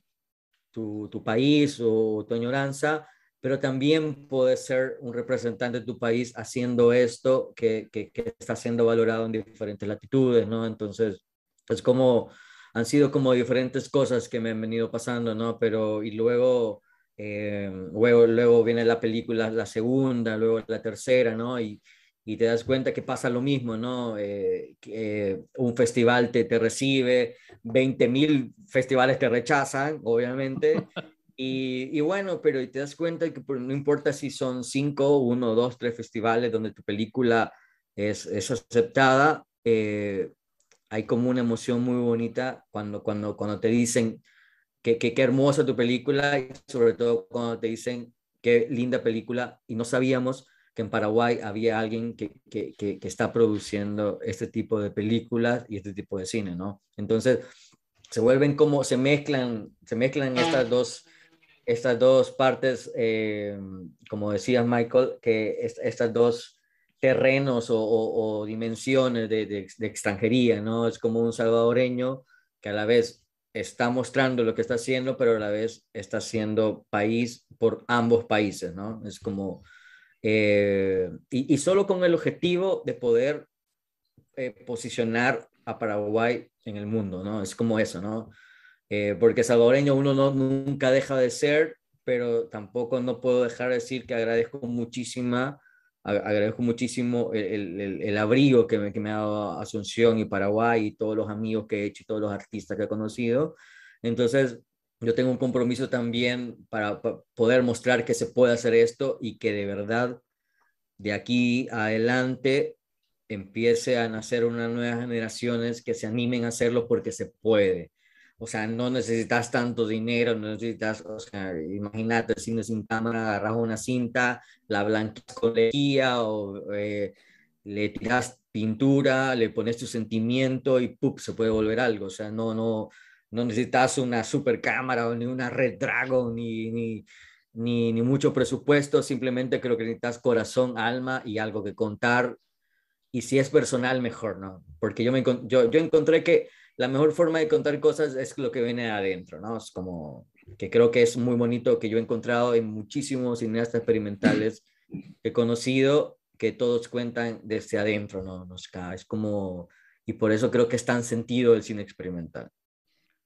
tu, país o tu añoranza, pero también puedes ser un representante de tu país haciendo esto que, que, está siendo valorado en diferentes latitudes, ¿no? Entonces, es como, han sido como diferentes cosas que me han venido pasando, ¿no? Pero, y luego, eh, luego, luego viene la película, la segunda, luego la tercera, ¿no? Y, y te das cuenta que pasa lo mismo, ¿no? Eh, eh, un festival te, te recibe, 20.000 festivales te rechazan, obviamente. Y, bueno, pero te das cuenta que no importa si son 5, 1, 2, 3 festivales donde tu película es, aceptada, eh, hay como una emoción muy bonita cuando, cuando, cuando te dicen que qué hermosa tu película y sobre todo cuando te dicen qué linda película y no sabíamos en Paraguay había alguien que, que, está produciendo este tipo de películas y este tipo de cine, ¿no? Entonces, se vuelven como, se mezclan, se mezclan estas dos, estas dos partes, eh, como decías Michael, que estas dos terrenos o, dimensiones de, de, extranjería, ¿no? Es como un salvadoreño que a la vez está mostrando lo que está haciendo, pero a la vez está haciendo país por ambos países, ¿no? Es como eh, y, solo con el objetivo de poder eh, posicionar a Paraguay en el mundo, ¿no? Es como eso, ¿no? Eh, porque salvadoreño uno no, nunca deja de ser, pero tampoco no puedo dejar de decir que agradezco muchísima, agradezco muchísimo el, abrigo que me, que me ha dado Asunción y Paraguay y todos los amigos que he hecho y todos los artistas que he conocido. Entonces, yo tengo un compromiso también para, poder mostrar que se puede hacer esto y que de verdad de aquí adelante empiece a nacer unas nuevas generaciones que se animen a hacerlo porque se puede. O sea, no necesitas tanto dinero, no necesitas, o sea, imagínate, si sin cámara, agarras una cinta, la blanqueas con lejía o eh, le tiras pintura, le pones tu sentimiento y ¡pup! se puede volver algo. O sea, no, no, no necesitas una super cámara o ni una Red Dragon ni, ni, mucho presupuesto, simplemente creo que necesitas corazón, alma y algo que contar. Y si es personal, mejor, ¿no? Porque yo, me, yo, encontré que la mejor forma de contar cosas es lo que viene adentro, ¿no? Es como que creo que es muy bonito que yo he encontrado en muchísimos cineastas experimentales que he conocido que todos cuentan desde adentro, ¿no? Es como, y por eso creo que es tan sentido el cine experimental.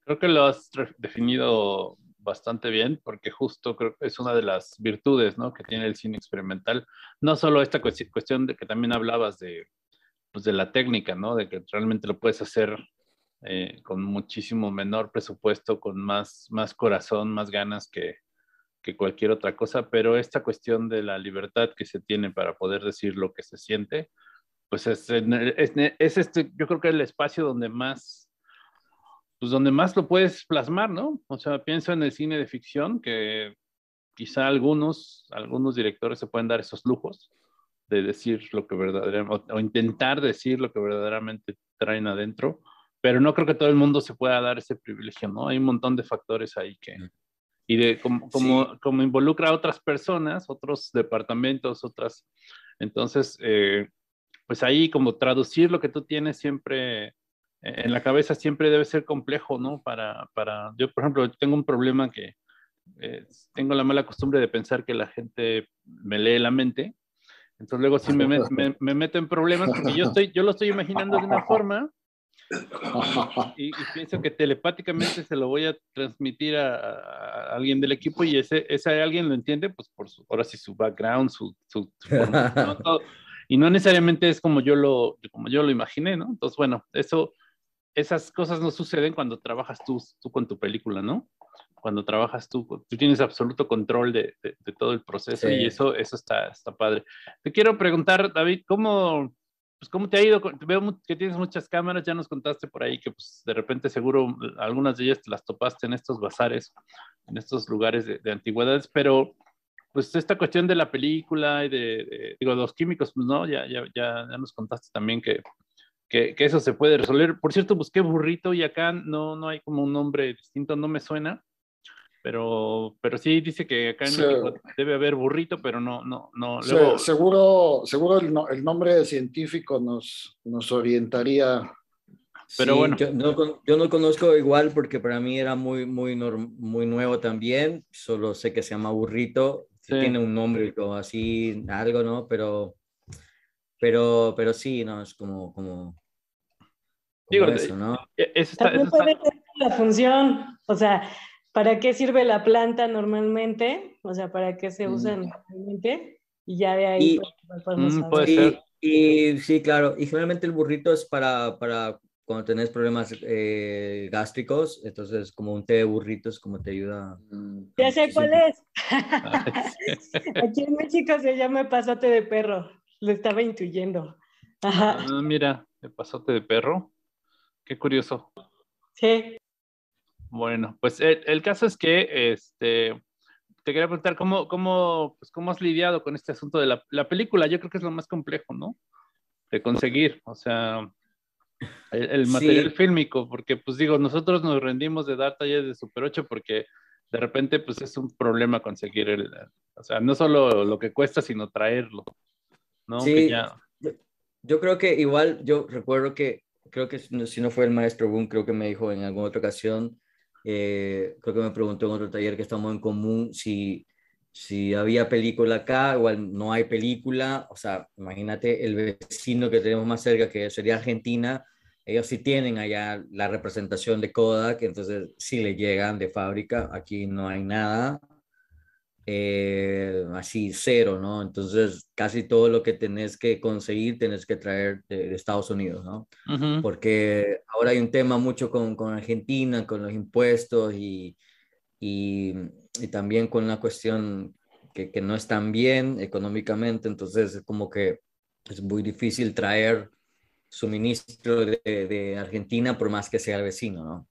Creo que lo has definido bastante bien, porque justo creo que es una de las virtudes ¿no? que tiene el cine experimental. No solo esta cuestión de que también hablabas de, pues de la técnica, ¿no? de que realmente lo puedes hacer eh, con muchísimo menor presupuesto, con más, más corazón, más ganas que, que cualquier otra cosa, pero esta cuestión de la libertad que se tiene para poder decir lo que se siente, pues es, es este, yo creo que es el espacio donde más pues donde más lo puedes plasmar, ¿no? O sea, pienso en el cine de ficción, que quizá algunos, algunos directores se pueden dar esos lujos de decir lo que verdaderamente, o, intentar decir lo que verdaderamente traen adentro, pero no creo que todo el mundo se pueda dar ese privilegio, ¿no? Hay un montón de factores ahí que... Mm. Y de como, involucra a otras personas, otros departamentos, otras... Entonces, eh, pues ahí como traducir lo que tú tienes siempre en la cabeza siempre debe ser complejo, ¿no? Para, para, yo, por ejemplo, tengo un problema que eh, tengo la mala costumbre de pensar que la gente me lee la mente. Entonces luego sí ah, me, me, meto en problemas porque yo, estoy, yo lo estoy imaginando de una forma y, pienso que telepáticamente se lo voy a transmitir a, alguien del equipo y ese, esa alguien lo entiende, pues por su, ahora sí su background, su, su, y no necesariamente es como yo lo como yo lo imaginé, ¿no? Entonces bueno, eso esas cosas no suceden cuando trabajas tú, tú con tu película, ¿no? Cuando trabajas tú, tú tienes absoluto control de, de, todo el proceso y eso, eso está, está padre. Te quiero preguntar, David, ¿cómo, pues, ¿cómo te ha ido? Veo que tienes muchas cámaras, ya nos contaste por ahí que pues, de repente seguro algunas de ellas te las topaste en estos bazares, en estos lugares de, de antigüedades, pero pues esta cuestión de la película y de, digo, los químicos, pues no, ya, ya, ya, nos contaste también que que, eso se puede resolver. Por cierto, busqué burrito y acá no, no hay como un nombre distinto, no me suena, pero, pero sí dice que acá debe haber burrito, pero no, no, no. seguro seguro el, nombre científico nos, nos orientaría. Pero bueno. Yo no, conozco igual porque para mí era muy, muy, muy nuevo también, solo sé que se llama burrito, tiene un nombre como así, algo, ¿no? Pero pero, pero sí, no, es como, como, ¿no? E, e, También puede ser la función, o sea, ¿para qué sirve la planta normalmente? O sea, ¿para qué se usa mm. normalmente? Y ya de ahí y, pues, podemos mm, Y, sí, claro, y generalmente el burrito es para, cuando tenés problemas eh, gástricos, entonces como un té de burritos como te ayuda. Mm, ya sé cuál es. Ah, Aquí en México se llama pasote de perro, lo estaba intuyendo. Ah, mira, el pasote de perro. Qué curioso. Sí. Bueno, pues el, caso es que este, te quería preguntar cómo, cómo, pues, cómo has lidiado con este asunto de la, película. Yo creo que es lo más complejo, ¿no? De conseguir, o sea, el, material fílmico, porque pues digo, nosotros nos rendimos de dar talleres de Super 8 porque de repente pues es un problema conseguir el, o sea, no solo lo que cuesta, sino traerlo, ¿no? Sí, yo creo que igual, yo recuerdo que creo que si no fue el maestro Boom, creo que me dijo en alguna otra ocasión, eh, creo que me preguntó en otro taller que estamos en común si, si había película acá, igual no hay película, o sea, imagínate el vecino que tenemos más cerca, que sería Argentina, ellos sí tienen allá la representación de Kodak, entonces sí le llegan de fábrica, aquí no hay nada. Eh, así cero, ¿no? Entonces, casi todo lo que tenés que conseguir, tenés que traer de, Estados Unidos, ¿no? Porque ahora hay un tema mucho con, con Argentina, con los impuestos y, y, también con la cuestión que, que, no están bien económicamente, entonces como que es muy difícil traer suministro de, de Argentina por más que sea el vecino, ¿no?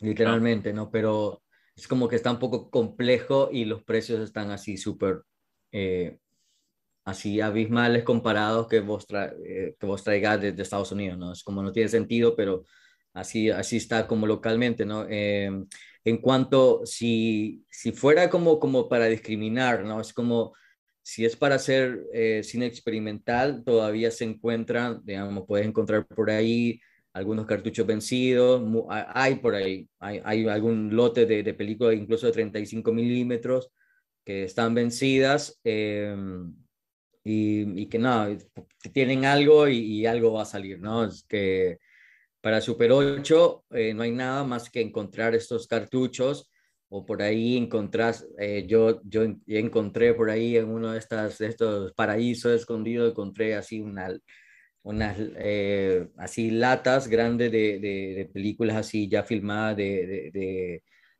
Literalmente, ¿no? Pero es como que está un poco complejo y los precios están así súper, eh, así abismales comparados que vos, eh, que vos traigas desde Estados Unidos, ¿no? Es como no tiene sentido, pero así, así está como localmente, ¿no? Eh, en cuanto, si, si fuera como, como para discriminar, ¿no? Es como, si es para hacer cine experimental, todavía se encuentra, digamos, puedes encontrar por ahí algunos cartuchos vencidos, hay por ahí, hay, hay algún lote de, de, películas incluso de 35 milímetros que están vencidas em, y, y, que nada, tienen algo y, algo va a salir, ¿no? Es que para Super 8 eh, no hay nada más que encontrar estos cartuchos o por ahí encontrás, eh, yo, yo encontré por ahí en uno de, estas, de estos paraísos escondidos, encontré así una unas eh, así latas grandes de, de, películas así ya filmadas de,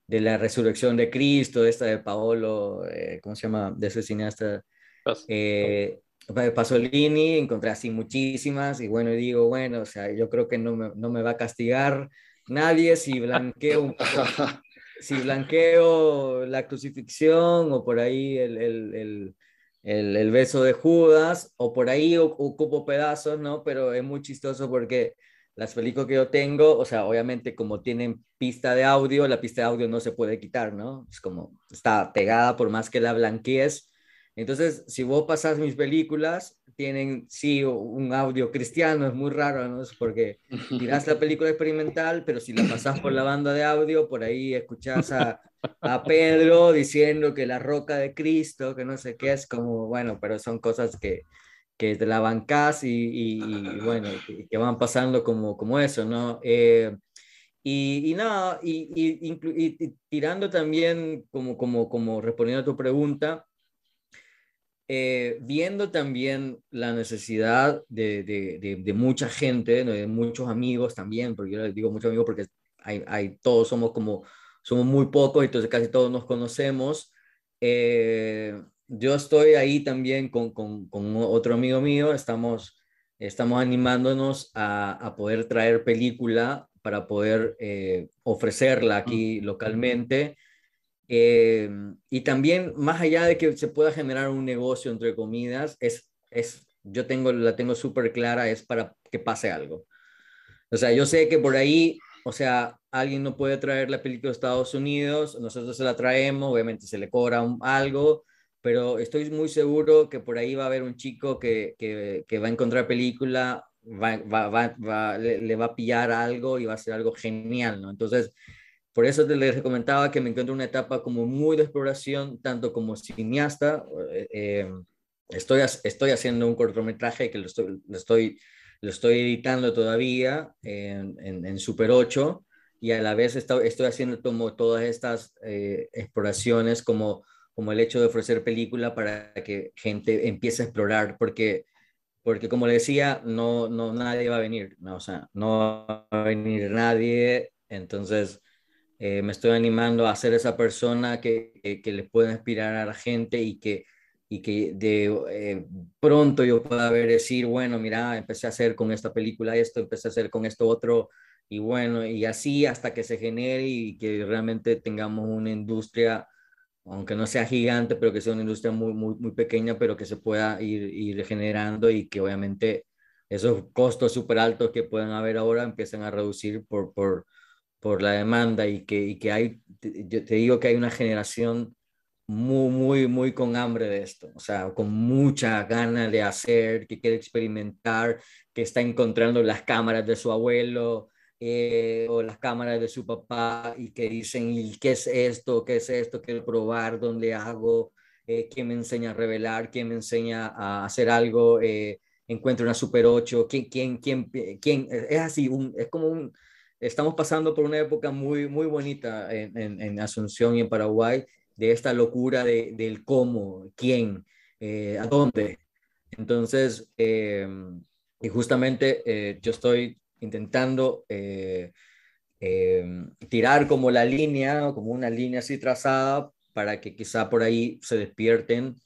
de, la resurrección de Cristo, esta de Paolo, eh, ¿cómo se llama? De ese cineasta. Eh, Pasolini, encontré así muchísimas y bueno, digo, bueno, o sea, yo creo que no me, no me va a castigar nadie si blanqueo si blanqueo la crucifixión o por ahí el, el el, beso de Judas, o por ahí ocupo pedazos, ¿no? Pero es muy chistoso porque las películas que yo tengo, o sea, obviamente como tienen pista de audio, la pista de audio no se puede quitar, ¿no? Es como, está pegada por más que la blanquees. Entonces, si vos pasás mis películas, tienen, sí, un audio cristiano, es muy raro, ¿no? Es porque tirás la película experimental, pero si la pasás por la banda de audio, por ahí escuchás a a Pedro diciendo que la roca de Cristo, que no sé qué, es como, bueno, pero son cosas que, que te la bancas y, bueno, que, van pasando como, como eso, ¿no? Eh, y, nada, no, y, tirando también, como, como, como respondiendo a tu pregunta, eh, viendo también la necesidad de, de, de, mucha gente, de muchos amigos también, porque yo les digo muchos amigos porque hay, hay, todos somos como somos muy pocos, entonces casi todos nos conocemos. Eh, yo estoy ahí también con, con, otro amigo mío, estamos, estamos animándonos a, a poder traer película para poder eh, ofrecerla aquí localmente. Eh, y también, más allá de que se pueda generar un negocio entre comidas, es, es, yo tengo, la tengo súper clara, es para que pase algo. O sea, yo sé que por ahí o sea, alguien no puede traer la película de Estados Unidos, nosotros se la traemos, obviamente se le cobra algo, pero estoy muy seguro que por ahí va a haber un chico que, va a encontrar película, va, va, le, va a pillar algo y va a ser algo genial, ¿no? Entonces, por eso les recomendaba que me encuentro una etapa como muy de exploración, tanto como cineasta. Eh, eh, estoy, estoy haciendo un cortometraje que estoy, lo estoy lo estoy editando todavía en, Super 8 y a la vez estoy haciendo como todas estas eh, exploraciones como, como el hecho de ofrecer película para que gente empiece a explorar porque porque como le decía, no, no, nadie va a venir, no, o sea, no va a venir nadie, entonces eh, me estoy animando a ser esa persona que, que, que les pueda inspirar a la gente y que y que de eh, pronto yo pueda ver decir, bueno, mira, empecé a hacer con esta película esto, empecé a hacer con esto otro, y bueno, y así hasta que se genere y que realmente tengamos una industria, aunque no sea gigante, pero que sea una industria muy, muy, muy pequeña, pero que se pueda ir, generando y que obviamente esos costos súper altos que pueden haber ahora empiezan a reducir por, por, por la demanda y que, y que hay, yo te digo que hay una generación muy, muy, muy con hambre de esto, o sea, con mucha gana de hacer, que quiere experimentar, que está encontrando las cámaras de su abuelo eh, o las cámaras de su papá y que dicen, ¿y qué es esto? ¿Qué es esto? Quiero probar, ¿dónde hago? Eh, ¿Quién me enseña a revelar? ¿Quién me enseña a hacer algo? Eh, encuentro una Super 8, ¿quién, quién, quién, quién? Es así, es como un... Estamos pasando por una época muy, muy bonita en Asunción y en Paraguay de esta locura del cómo, quién, eh, a dónde. Entonces, eh, y justamente eh, yo estoy intentando tirar como la línea, como una línea así trazada, para que quizá por ahí se despierten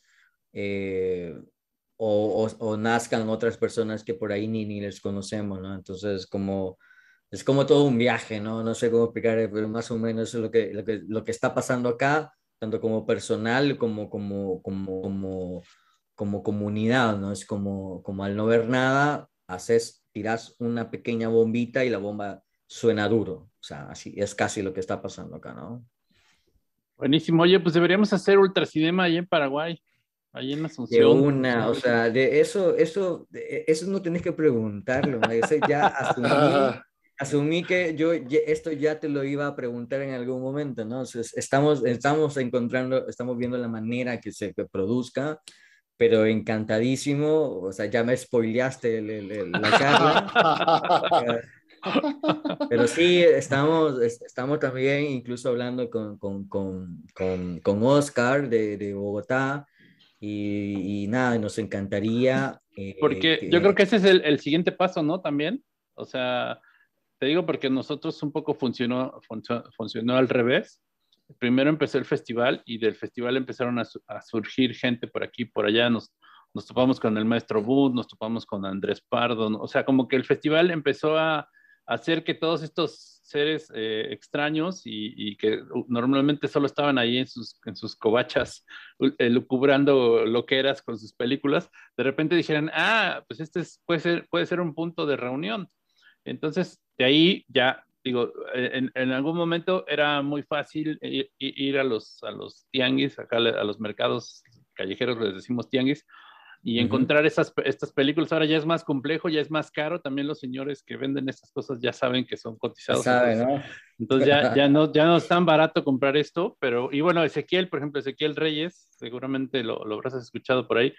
o, nazcan otras personas que por ahí ni, ni les conocemos, ¿no? Entonces, como es como todo un viaje, ¿no? No sé cómo explicar, pero más o menos es lo que, lo que, lo que está pasando acá tanto como personal como, como, como, como, comunidad, ¿no? Es como, como al no ver nada, haces, tiras una pequeña bombita y la bomba suena duro. O sea, así es casi lo que está pasando acá, ¿no? Buenísimo. Oye, pues deberíamos hacer ultracinema ahí en Paraguay, ahí en Asunción. De una, o sea, de eso, eso, eso no tenés que preguntarlo, ya asumí asumí que yo esto ya te lo iba a preguntar en algún momento, ¿no? estamos, estamos encontrando, estamos viendo la manera que se produzca, pero encantadísimo, o sea, ya me spoileaste la charla. pero sí, estamos, estamos también incluso hablando con, con, con, con, con Oscar de, de Bogotá y, nada, nos encantaría. Eh, Porque yo creo que ese es el siguiente paso, ¿no? También, o sea, te digo porque nosotros un poco funcionó, funcionó, al revés. Primero empezó el festival y del festival empezaron a, surgir gente por aquí, por allá. Nos, nos topamos con el maestro Bud, nos topamos con Andrés Pardo. O sea, como que el festival empezó a, hacer que todos estos seres eh, extraños y, que uh, normalmente solo estaban ahí en sus, en sus covachas, eh, lucubrando loqueras con sus películas, de repente dijeran, ah, pues este puede ser un punto de reunión. Entonces, de ahí ya, digo, eh, en, algún momento era muy fácil ir, a, los, tianguis, acá a los mercados callejeros les decimos tianguis, y encontrar estas películas. Ahora ya es más complejo, ya es más caro. También los señores que venden estas cosas ya saben que son cotizados. entonces, ya, ya, no, ya no es tan barato comprar esto, pero, y bueno, Ezequiel, por ejemplo, Ezequiel Reyes, seguramente lo, lo habrás escuchado por ahí,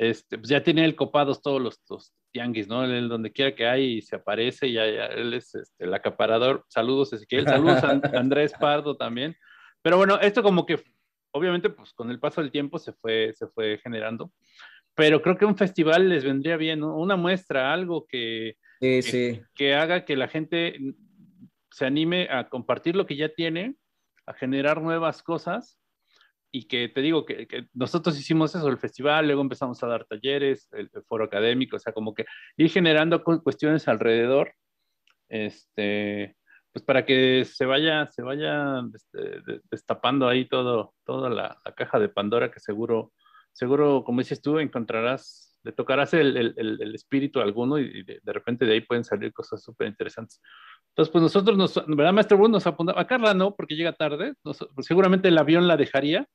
este, pues ya tiene el copados todos los, tianguis, ¿no? Él, donde quiera que hay y se aparece y él es este, el acaparador. Saludos, Ezequiel. Saludos a Andrés Pardo también. Pero bueno, esto como que obviamente pues con el paso del tiempo se fue, se fue generando. Pero creo que un festival les vendría bien, Una muestra, algo que haga que la gente se anime a compartir lo que ya tiene, a generar nuevas cosas y que te digo que, nosotros hicimos eso, el festival, luego empezamos a dar talleres, el, foro académico, o sea, como que ir generando cuestiones alrededor, este, pues para que se vaya, se vaya este, destapando ahí todo, toda la, caja de Pandora que seguro, seguro, como dices tú, encontrarás, le tocarás el, el, el espíritu a alguno y, de, repente de ahí pueden salir cosas súper interesantes. Entonces, pues nosotros, nos, ¿verdad, Maestro Bruno? Nos apuntaba, a Carla no, porque llega tarde, seguramente el avión la dejaría,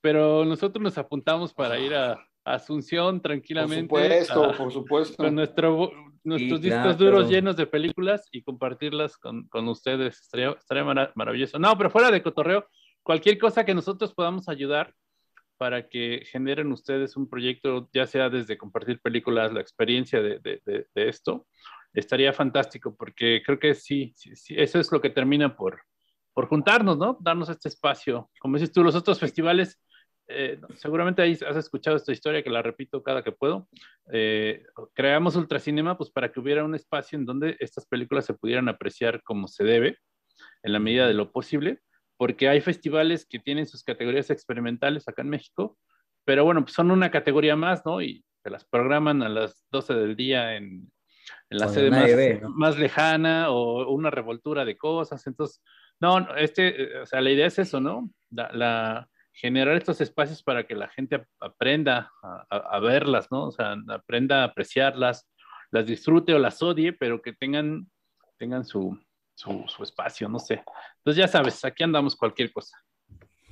pero nosotros nos apuntamos para ir a, ah. Asunción tranquilamente. Por supuesto, por supuesto. Con nuestros discos duros llenos de películas y compartirlas con, con ustedes. Estaría, maravilloso. No, pero fuera de cotorreo, cualquier cosa que nosotros podamos ayudar para que generen ustedes un proyecto, ya sea desde compartir películas, la experiencia de, de, esto, estaría fantástico, porque creo que sí, sí, sí, eso es lo que termina por, por juntarnos, ¿no? Darnos este espacio. Como dices tú, los otros festivales eh, seguramente ahí has escuchado esta historia que la repito cada que puedo. Eh, creamos Ultracinema pues para que hubiera un espacio en donde estas películas se pudieran apreciar como se debe, en la medida de lo posible, porque hay festivales que tienen sus categorías experimentales acá en México, pero bueno, pues, son una categoría más, ¿no? Y se las programan a las 12 del día en, la sede e más, lejana o una revoltura de cosas. Entonces, no, este, eh, la idea es eso, ¿no? la generar estos espacios para que la gente aprenda a, verlas, ¿no? O sea, aprenda a apreciarlas, las disfrute o las odie, pero que tengan, tengan su, espacio, no sé. Entonces ya sabes, aquí andamos cualquier cosa.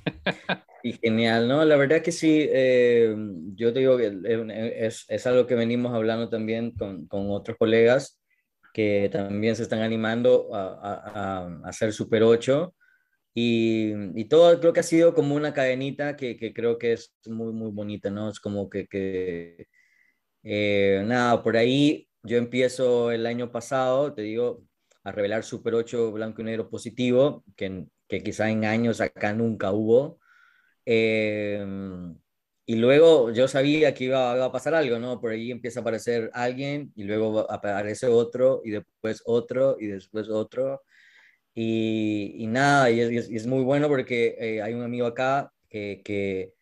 Y genial, ¿no? La verdad que sí, eh, yo digo que eh, es, algo que venimos hablando también con, otros colegas que también se están animando a, a, hacer Super 8 y, todo creo que ha sido como una cadenita que, creo que es muy, muy bonita, ¿no? Es como que, eh, nada, por ahí yo empiezo el año pasado, te digo, a revelar Super 8 blanco y negro positivo, que, que quizá en años acá nunca hubo. Em, y luego yo sabía que iba, a pasar algo, ¿no? Por ahí empieza a aparecer alguien y luego aparece otro y después otro y después otro. Y, nada, y es, muy bueno porque eh, hay un amigo acá que,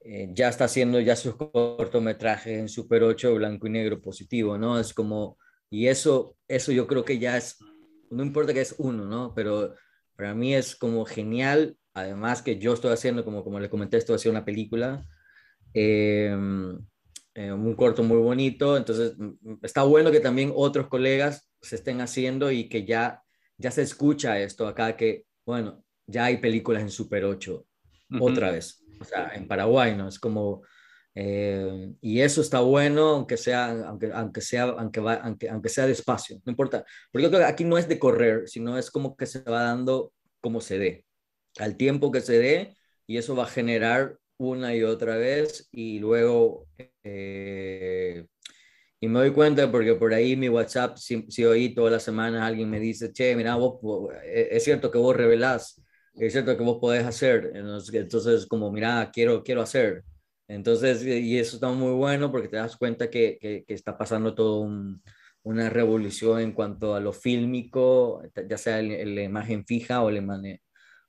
eh, ya está haciendo ya sus cortometrajes en Super 8, blanco y negro positivo, ¿no? Es como, y eso, eso yo creo que ya es, no importa que es uno, ¿no? Pero para mí es como genial, además que yo estoy haciendo, como, como les comenté, estoy haciendo una película. Eh, un corto muy bonito, entonces mm, mm, está bueno que también otros colegas se estén haciendo y que ya ya se escucha esto acá que, bueno, ya hay películas en Super 8 otra vez, o sea, en Paraguay, ¿no? Es como, eh, y eso está bueno, aunque sea, aunque, aunque sea, aunque, aunque, sea despacio, no importa, porque lo que aquí no es de correr, sino es como que se va dando como se dé, al tiempo que se dé, y eso va a generar una y otra vez, y luego... Eh, y me doy cuenta porque por ahí mi WhatsApp, si, si oí todas las semanas alguien me dice, che, mira, vos, eh, es cierto que vos revelás, es cierto que vos podés hacer. Entonces, como, mira, quiero, quiero hacer. Entonces, eh, y eso está muy bueno porque te das cuenta que, que, está pasando todo una revolución en cuanto a lo fílmico, ya sea la imagen fija o la, imagen,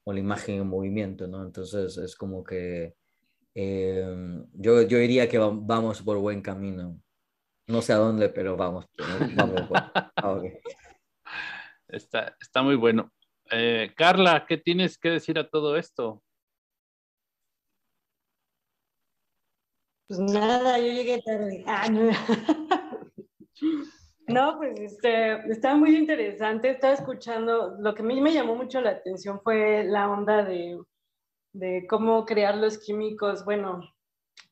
o la imagen en movimiento, ¿no? Entonces, es como que eh, yo, yo diría que vamos por buen camino. No sé a dónde, pero vamos. vamos ah, está, muy bueno. Eh, Carla, ¿qué tienes que decir a todo esto? Pues nada, yo llegué tarde. Ah, no. pues este, estaba muy interesante, estaba escuchando, lo que a mí me llamó mucho la atención fue la onda de, de cómo crear los químicos, bueno,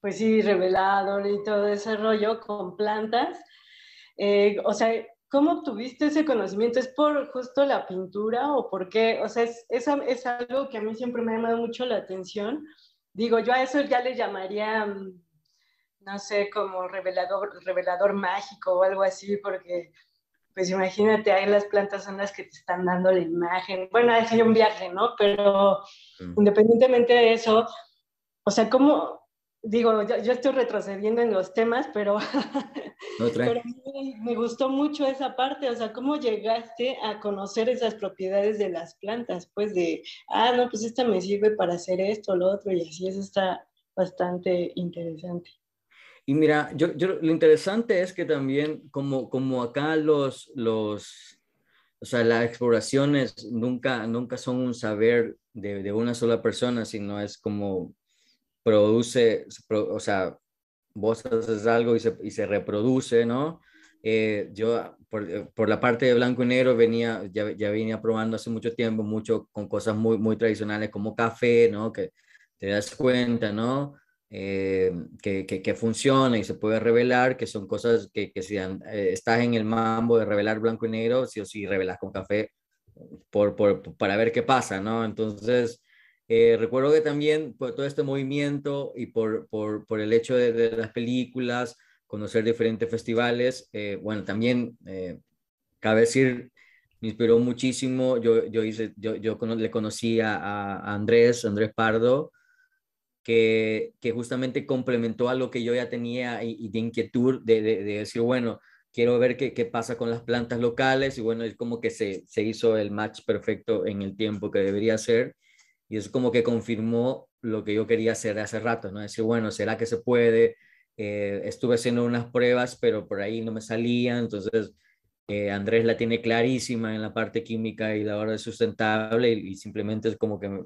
pues sí, revelador y todo ese rollo con plantas. Eh, o sea, ¿cómo obtuviste ese conocimiento? ¿Es por justo la pintura o por qué? O sea, es, es, algo que a mí siempre me ha llamado mucho la atención. Digo, yo a eso ya le llamaría, mm, no sé, como revelador, revelador mágico o algo así, porque pues imagínate, ahí las plantas son las que te están dando la imagen. Bueno, es un viaje, ¿no? Pero independientemente de eso, o sea, ¿cómo, digo, yo, yo, estoy retrocediendo en los temas, pero, me, gustó mucho esa parte, o sea, cómo llegaste a conocer esas propiedades de las plantas, pues de, ah, no, pues esta me sirve para hacer esto, lo otro, y así eso está bastante interesante. Y mira, yo, yo, lo interesante es que también, como, como acá los, los, o sea, las exploraciones nunca, nunca son un saber de, de una sola persona, sino es como produce, o sea, vos haces algo y se, reproduce, ¿no? Eh, yo eh, por, la parte de blanco y negro venía, ya, ya, venía probando hace mucho tiempo, mucho con cosas muy, muy tradicionales como café, ¿no? Que te das cuenta, ¿no? Eh, que, que, funciona y se puede revelar, que son cosas que, que si estás en el mambo de revelar blanco y negro, sí o sí revelas con café por, por, para ver qué pasa, ¿no? Entonces, eh, recuerdo que también por todo este movimiento y por, el hecho de, las películas, conocer diferentes festivales, eh, bueno, también eh, cabe decir, me inspiró muchísimo. Yo, le conocí a, Andrés, Andrés Pardo, que, justamente complementó a lo que yo ya tenía y, de inquietud de, de, decir, bueno, quiero ver qué, pasa con las plantas locales y bueno, es como que se hizo el match perfecto en el tiempo que debería ser. Y eso como que confirmó lo que yo quería hacer hace rato, ¿no? Decir, bueno, ¿será que se puede? Eh, estuve haciendo unas pruebas, pero por ahí no me salía, entonces eh, Andrés la tiene clarísima en la parte química y la hora sustentable y, simplemente es como que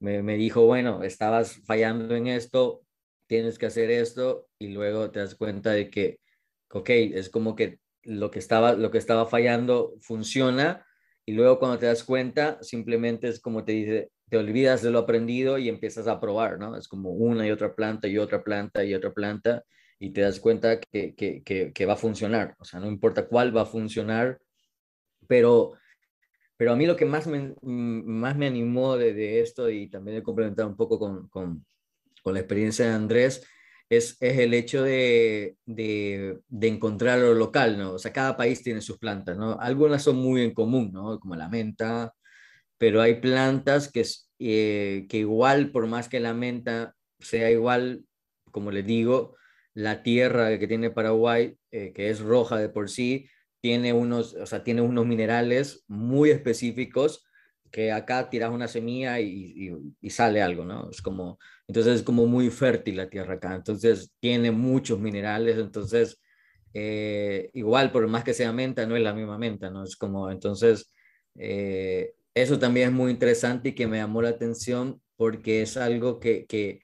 me, dijo, bueno, estabas fallando en esto, tienes que hacer esto y luego te das cuenta de que, ok, es como que lo que estaba, lo que estaba fallando funciona y luego cuando te das cuenta, simplemente es como te dice, te olvidas de lo aprendido y empiezas a probar, ¿no? Es como una y otra planta y otra planta y otra planta y te das cuenta que, va a funcionar, o sea, no importa cuál va a funcionar, pero, pero a mí lo que más me, mm, más me animó de, esto y también he complementar un poco con, con, la experiencia de Andrés, es, es, el hecho de, de, de, encontrar lo local, ¿no? O sea, cada país tiene sus plantas, ¿no? Algunas son muy en común, ¿no? Como la menta, pero hay plantas que, eh, que igual, por más que la menta sea igual, como les digo, la tierra que tiene Paraguay, eh, que es roja de por sí, tiene unos, o sea, tiene unos minerales muy específicos que acá tiras una semilla y, sale algo, ¿no? Es como, entonces es como muy fértil la tierra acá, entonces tiene muchos minerales, entonces eh, igual por más que sea menta, no es la misma menta, ¿no? Es como, entonces, eso también es muy interesante y que me llamó la atención porque es algo que, que,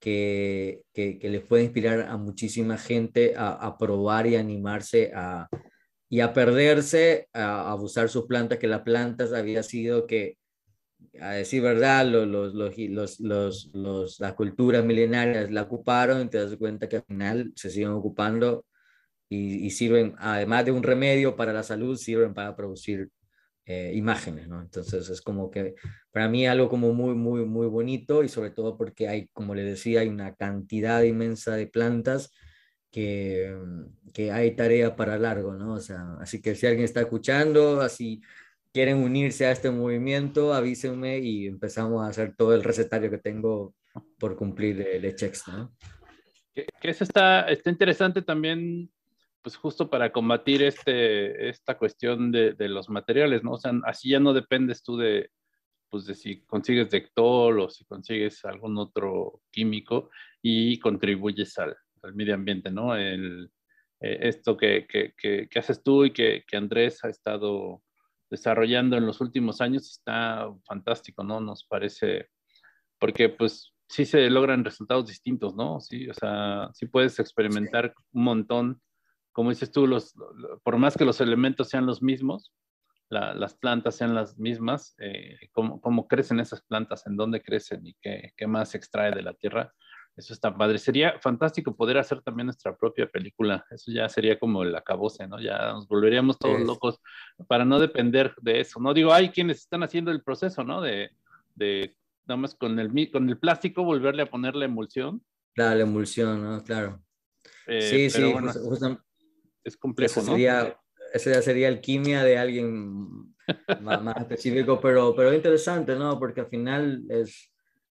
que, que, les puede inspirar a muchísima gente a, probar y animarse a, y a perderse, a, abusar sus plantas, que las plantas había sido que, a decir verdad, los, los, los, los, las culturas milenarias la ocuparon y te das cuenta que al final se siguen ocupando y, y, sirven, además de un remedio para la salud, sirven para producir eh, imágenes, ¿no? Entonces es como que para mí algo como muy, muy, muy bonito y sobre todo porque hay, como le decía, hay una cantidad inmensa de plantas mm, que, hay tarea para largo, ¿no? O sea, así que si alguien está escuchando, así quieren unirse a este movimiento, avísenme y empezamos a hacer todo el recetario que tengo por cumplir el ¿no? Que, que eso está, está interesante también pues justo para combatir este, esta cuestión de, los materiales, ¿no? O sea, así ya no dependes tú de, pues de si consigues Dectol o si consigues algún otro químico y contribuyes al, al medio ambiente, ¿no? El, eh, esto que, que, que, haces tú y que, Andrés ha estado desarrollando en los últimos años está fantástico, ¿no? Nos parece, porque pues sí se logran resultados distintos, ¿no? Sí, o sea, sí puedes experimentar un montón como dices tú, los, por más que los elementos sean los mismos, las plantas sean las mismas, eh, cómo, crecen esas plantas, en dónde crecen y qué, más se extrae de la tierra. Eso está padre. Sería fantástico poder hacer también nuestra propia película. Eso ya sería como el acabose, ¿no? Ya nos volveríamos todos locos para no depender de eso, ¿no? Digo, hay quienes están haciendo el proceso, ¿no? De, nada más con el, con el plástico volverle a poner la emulsión. Claro, la emulsión, ¿no? Claro. Eh, sí, sí, bueno, es complejo, sería, ¿no? Esa ya sería alquimia de alguien más, específico, pero, pero interesante, ¿no? Porque al final es...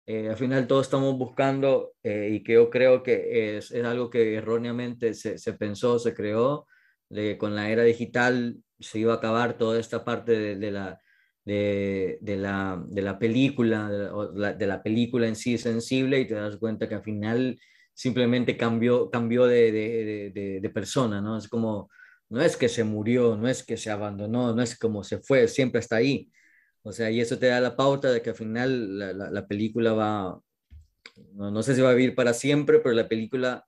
Eh, al final todos estamos buscando eh, y que yo creo que es, es algo que erróneamente se, se pensó, se creó, de, con la era digital se iba a acabar toda esta parte de, la, de, de, la, de la película, de la, de la película en sí sensible y te das cuenta que al final simplemente cambió, de, persona, ¿no? Es como, no es que se murió, no es que se abandonó, no es como se fue, siempre está ahí. O sea, y eso te da la pauta de que al final la, película va, no, sé si va a vivir para siempre, pero la película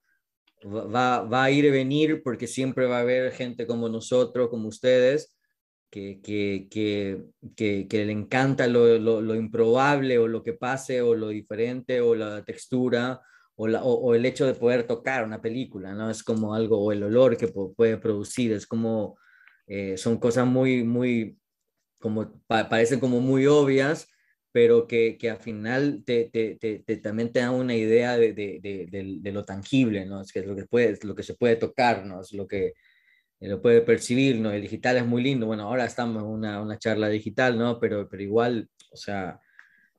va, a ir y venir porque siempre va a haber gente como nosotros, como ustedes, que, que, le encanta lo, lo improbable o lo que pase o lo diferente o la textura o, el hecho de poder tocar una película, ¿no? Es como algo, o el olor que puede producir, es como, eh, son cosas muy, muy, como parecen como muy obvias, pero que, que al final te, también te da una idea de, de, lo tangible, ¿no? Es que es lo que, puedes, lo que se puede tocar, ¿no? Es lo que eh, lo puede percibir, ¿no? El digital es muy lindo, bueno, ahora estamos en una, una charla digital, ¿no? Pero, pero igual, o sea,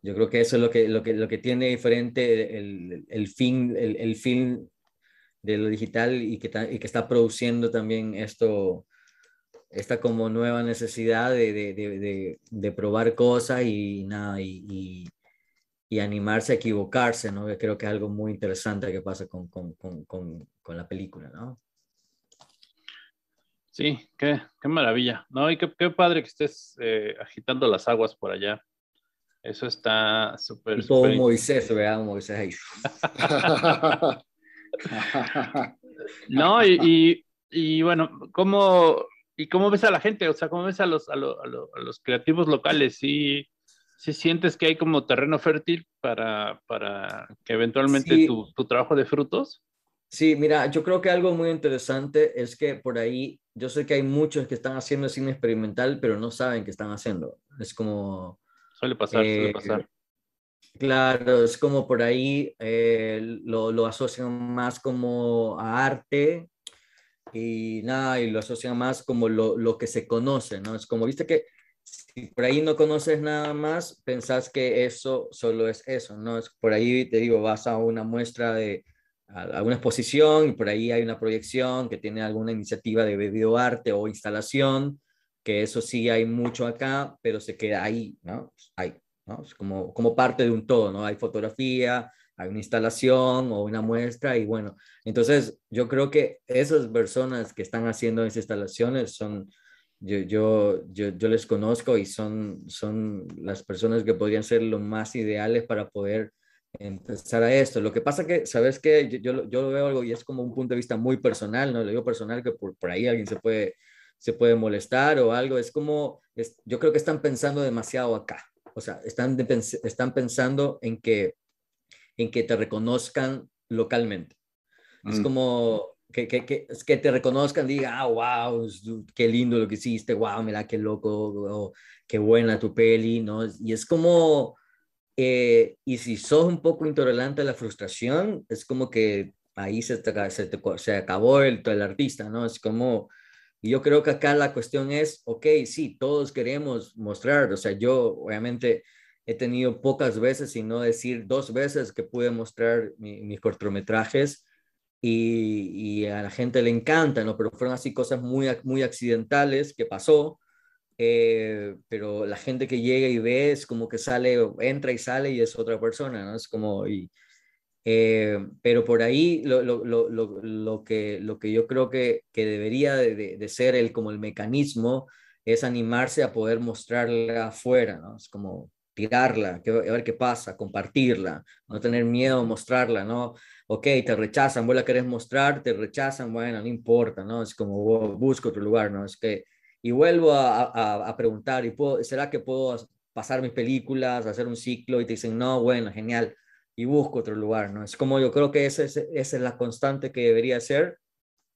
yo creo que eso es lo que, lo que, lo que tiene diferente el, el fin, el, el, fin de lo digital y que, y que está produciendo también esto, esta como nueva necesidad de, de, de, de probar cosas y, nada, y, y, animarse a equivocarse, ¿no? Yo Creo que es algo muy interesante que pasa con, con, con, con la película, ¿no? Sí, qué, qué maravilla, ¿no? Y qué, qué padre que estés eh, agitando las aguas por allá. Eso está súper. todo Moisés, ¿verdad? Moisés ahí. no, y, bueno, ¿cómo, ¿y cómo ves a la gente? O sea, ¿cómo ves a los, creativos locales? ¿Sí, sientes que hay como terreno fértil para, que eventualmente tu, tu trabajo de frutos? Sí, mira, yo creo que algo muy interesante es que por ahí, yo sé que hay muchos que están haciendo cine experimental, pero no saben qué están haciendo. Es como, Suele pasar, suele eh, pasar. Claro, es como por ahí eh, lo, lo, asocian más como a arte y nada, y lo asocian más como lo, lo, que se conoce, ¿no? Es como, viste que si por ahí no conoces nada más, pensás que eso solo es eso, ¿no? Es por ahí, te digo, vas a una muestra de alguna exposición y por ahí hay una proyección que tiene alguna iniciativa de videoarte o instalación que eso sí hay mucho acá, pero se queda ahí, ¿no? Pues, hay, ¿no? Es como, como parte de un todo, ¿no? Hay fotografía, hay una instalación o una muestra y bueno, entonces yo creo que esas personas que están haciendo esas instalaciones son, yo, yo, yo, les conozco y son, son las personas que podrían ser lo más ideales para poder empezar a esto. Lo que pasa que, ¿sabes qué? Yo, yo, veo algo y es como un punto de vista muy personal, ¿no? Lo digo personal que por ahí alguien se puede se puede molestar o algo. Es como, yo creo que están pensando demasiado acá. O sea, están, están pensando en que, en que te reconozcan localmente. Es mm. como que, que, que, que, te reconozcan, diga, wow, ah, qué lindo lo que hiciste, wow, mira qué loco, qué buena tu peli, ¿no? Y es como, eh, y si sos un poco intolerante a la frustración, es como que ahí se se, te, acabó el, el, artista, ¿no? Es como, y yo creo que acá la cuestión es, ok, sí, todos queremos mostrar, o sea, yo obviamente he tenido pocas veces, y no decir dos veces, que pude mostrar mis cortometrajes y, a la gente le encanta, ¿no? Pero fueron así cosas muy, muy accidentales que pasó, eh, pero la gente que llega y ve es como que sale, entra y sale y es otra persona, ¿no? Es como, y, eh, pero por ahí lo, lo, lo, lo, que, lo que yo creo que, que debería de, de, ser el, como el mecanismo es animarse a poder mostrarla afuera, ¿no? Es como tirarla, a ver qué pasa, compartirla, no tener miedo a mostrarla, ¿no? Ok, te rechazan, vos la querés mostrar, te rechazan, bueno, no importa, ¿no? Es como busco otro lugar, ¿no? Es que, y vuelvo a, a, a preguntar, ¿y puedo, ¿será que puedo pasar mis películas, hacer un ciclo? Y te dicen, no, bueno, genial, y busco otro lugar, ¿no? Es como yo creo que esa, es la constante que debería ser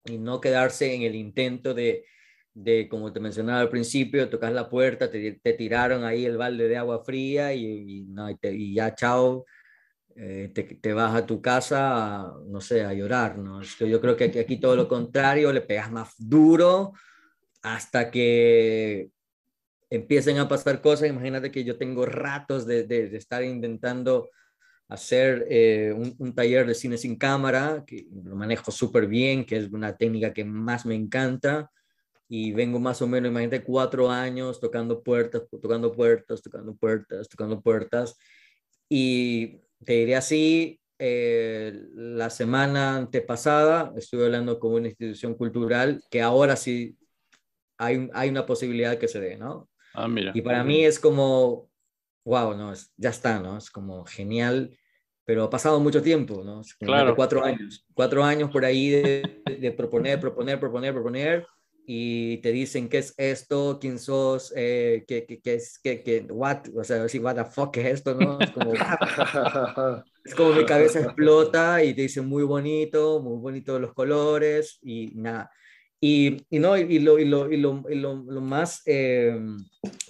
y no quedarse en el intento de, de, como te mencionaba al principio, tocas la puerta, te, te tiraron ahí el balde de agua fría y, no, y, ya chao, eh, te, te, vas a tu casa, a, no sé, a llorar, ¿no? Yo creo que aquí, todo lo contrario, le pegas más duro hasta que empiecen a pasar cosas. Imagínate que yo tengo ratos de, de, de estar intentando hacer eh, un, taller de cine sin cámara, que lo manejo súper bien, que es una técnica que más me encanta. Y vengo más o menos, imagínate, cuatro años tocando puertas, tocando puertas, tocando puertas, tocando puertas. Y te diré así, eh, la semana antepasada estuve hablando con una institución cultural que ahora sí hay, hay una posibilidad que se dé, ¿no? Ah, mira. Y para mí es como, wow, no, ya está, ¿no? Es como genial pero ha pasado mucho tiempo, ¿no? Claro. Cuatro años, cuatro años por ahí de, proponer, proponer, proponer, proponer, y te dicen qué es esto, quién sos, eh, qué, qué, qué, es, qué, qué, what, o sea, decir, what the fuck es esto, ¿no? Es como, mi cabeza explota y te dicen muy bonito, muy bonito los colores y nada. Y, no, y, lo, y lo, y lo, y lo, lo más, eh,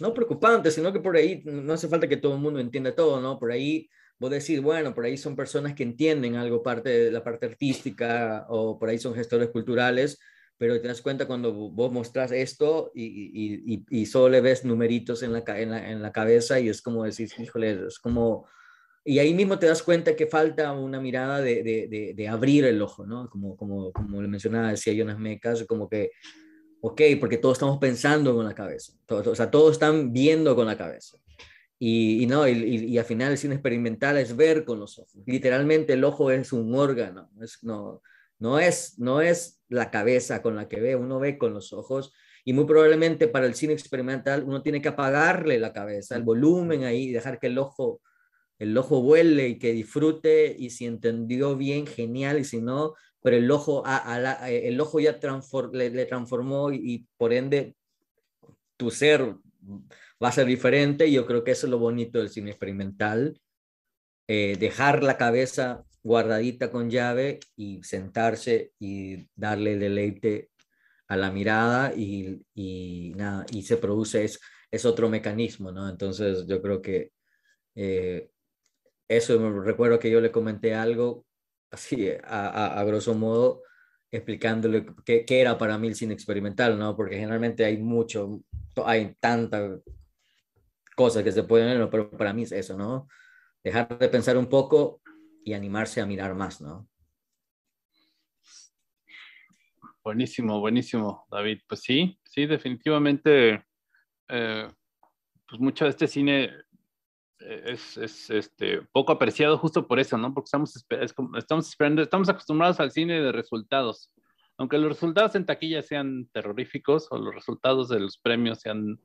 no preocupante, sino que por ahí no hace falta que todo el mundo entienda todo, ¿no? Por ahí vos decís, bueno, por ahí son personas que entienden algo, parte de la parte artística, o por ahí son gestores culturales, pero te das cuenta cuando vos mostrás esto y, solo le ves numeritos en la, en la, cabeza y es como decir, híjole, es como... Y ahí mismo te das cuenta que falta una mirada de, de, de, abrir el ojo, ¿no? Como, como, como le mencionaba, decía Jonas Mecas, como que, ok, porque todos estamos pensando con la cabeza, o sea, todos están viendo con la cabeza. Y, no, y, al final el cine experimental es ver con los ojos. Literalmente el ojo es un órgano, no, no, es, no es la cabeza con la que ve, uno ve con los ojos. Y muy probablemente para el cine experimental uno tiene que apagarle la cabeza, el volumen ahí, dejar que el ojo, el ojo vuele y que disfrute. Y si entendió bien, genial. Y si no, pero el ojo, a, el ojo ya le, transformó y por ende tu ser va a ser diferente y yo creo que eso es lo bonito del cine experimental, eh, dejar la cabeza guardadita con llave y sentarse y darle deleite a la mirada y, y nada, y se produce, es, es otro mecanismo, ¿no? Entonces yo creo que eh, eso, recuerdo que yo le comenté algo así, a, a, grosso modo, explicándole qué, qué, era para mí el cine experimental, ¿no? Porque generalmente hay mucho, hay tanta cosas que se pueden ver, pero para mí es eso, ¿no? Dejar de pensar un poco y animarse a mirar más, ¿no? Buenísimo, buenísimo, David. Pues sí, sí, definitivamente, eh, pues mucho de este cine eh, es, este, poco apreciado justo por eso, ¿no? Porque estamos, estamos esperando, estamos acostumbrados al cine de resultados. Aunque los resultados en taquilla sean terroríficos o los resultados de los premios sean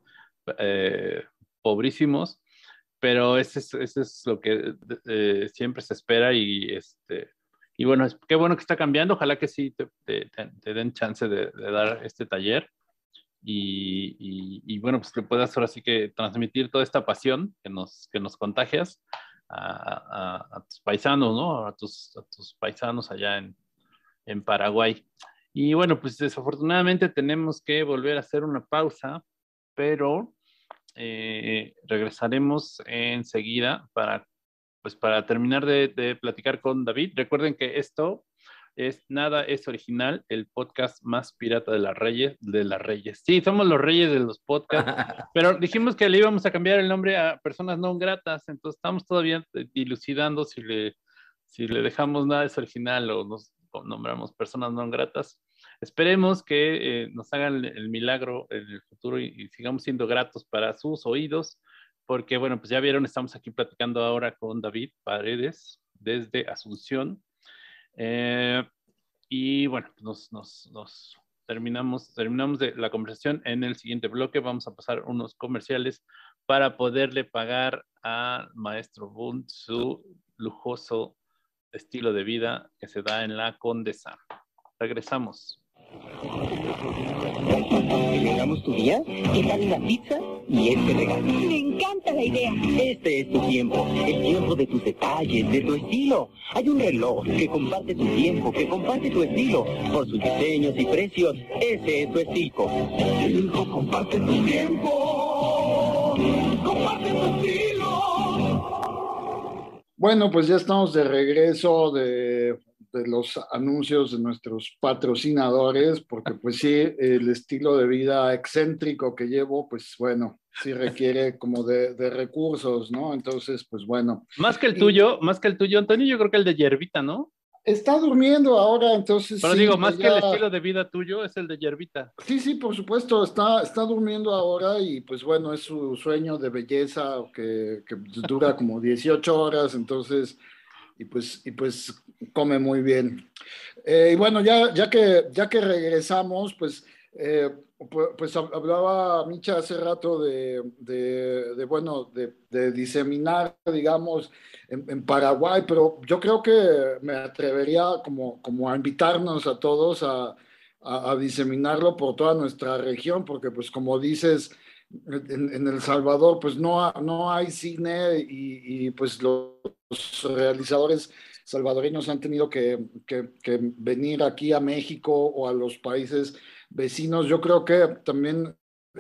eh, pobrísimos, pero eso es, lo que eh, siempre se espera y, este, y bueno, qué bueno que está cambiando, ojalá que sí te, den chance de, dar este taller y, y, bueno, pues que puedas ahora sí que transmitir toda esta pasión que nos, que nos contagias a, a tus paisanos, ¿no? A tus, a tus paisanos allá en, en Paraguay. Y bueno, pues desafortunadamente tenemos que volver a hacer una pausa, pero eh, regresaremos enseguida para, pues, para terminar de, platicar con David. Recuerden que esto es Nada es Original, el podcast más pirata de las Reyes, de las Reyes. Sí, somos los reyes de los podcasts, pero dijimos que le íbamos a cambiar el nombre a personas no gratas, entonces estamos todavía dilucidando si le, si le dejamos Nada es Original o nos nombramos personas no gratas. Esperemos que eh, nos hagan el milagro en el futuro y, sigamos siendo gratos para sus oídos, porque bueno, pues ya vieron, estamos aquí platicando ahora con David Paredes desde Asunción. Eh, y bueno, nos, nos, terminamos, terminamos de la conversación. En el siguiente bloque vamos a pasar unos comerciales para poderle pagar al Maestro Bund su lujoso estilo de vida que se da en la Condesa. Regresamos. ¿Le tu día? ¿Qué tal la pizza? Y este regalo. Me encanta la idea. Este es tu tiempo, el tiempo de tus detalles, de tu estilo. Hay un reloj que comparte tu tiempo, que comparte tu estilo. Por sus diseños y precios, ese es tu estilo. reloj comparte tu tiempo. Comparte tu estilo. Bueno, pues ya estamos de regreso de de los anuncios de nuestros patrocinadores, porque pues sí, el estilo de vida excéntrico que llevo, pues bueno, sí requiere como de, recursos, ¿no? Entonces, pues bueno. Más que el tuyo, más que el tuyo, Antonio, yo creo que el de Yervita, ¿no? Está durmiendo ahora, entonces. Pero digo, más que el estilo de vida tuyo es el de Yervita. Sí, sí, por supuesto, está, está durmiendo ahora y pues bueno, es su sueño de belleza que, que dura como 18 horas, entonces y pues, y pues come muy bien. Eh, y bueno, ya, ya, que, ya que regresamos, pues, eh, pues, hablaba Micha hace rato de, de, bueno, de, diseminar, digamos, en, Paraguay, pero yo creo que me atrevería como, como a invitarnos a todos a, a, a, diseminarlo por toda nuestra región, porque pues como dices, en, El Salvador, pues no, no hay cine y, pues los realizadores salvadoreños han tenido que, venir aquí a México o a los países vecinos. Yo creo que también,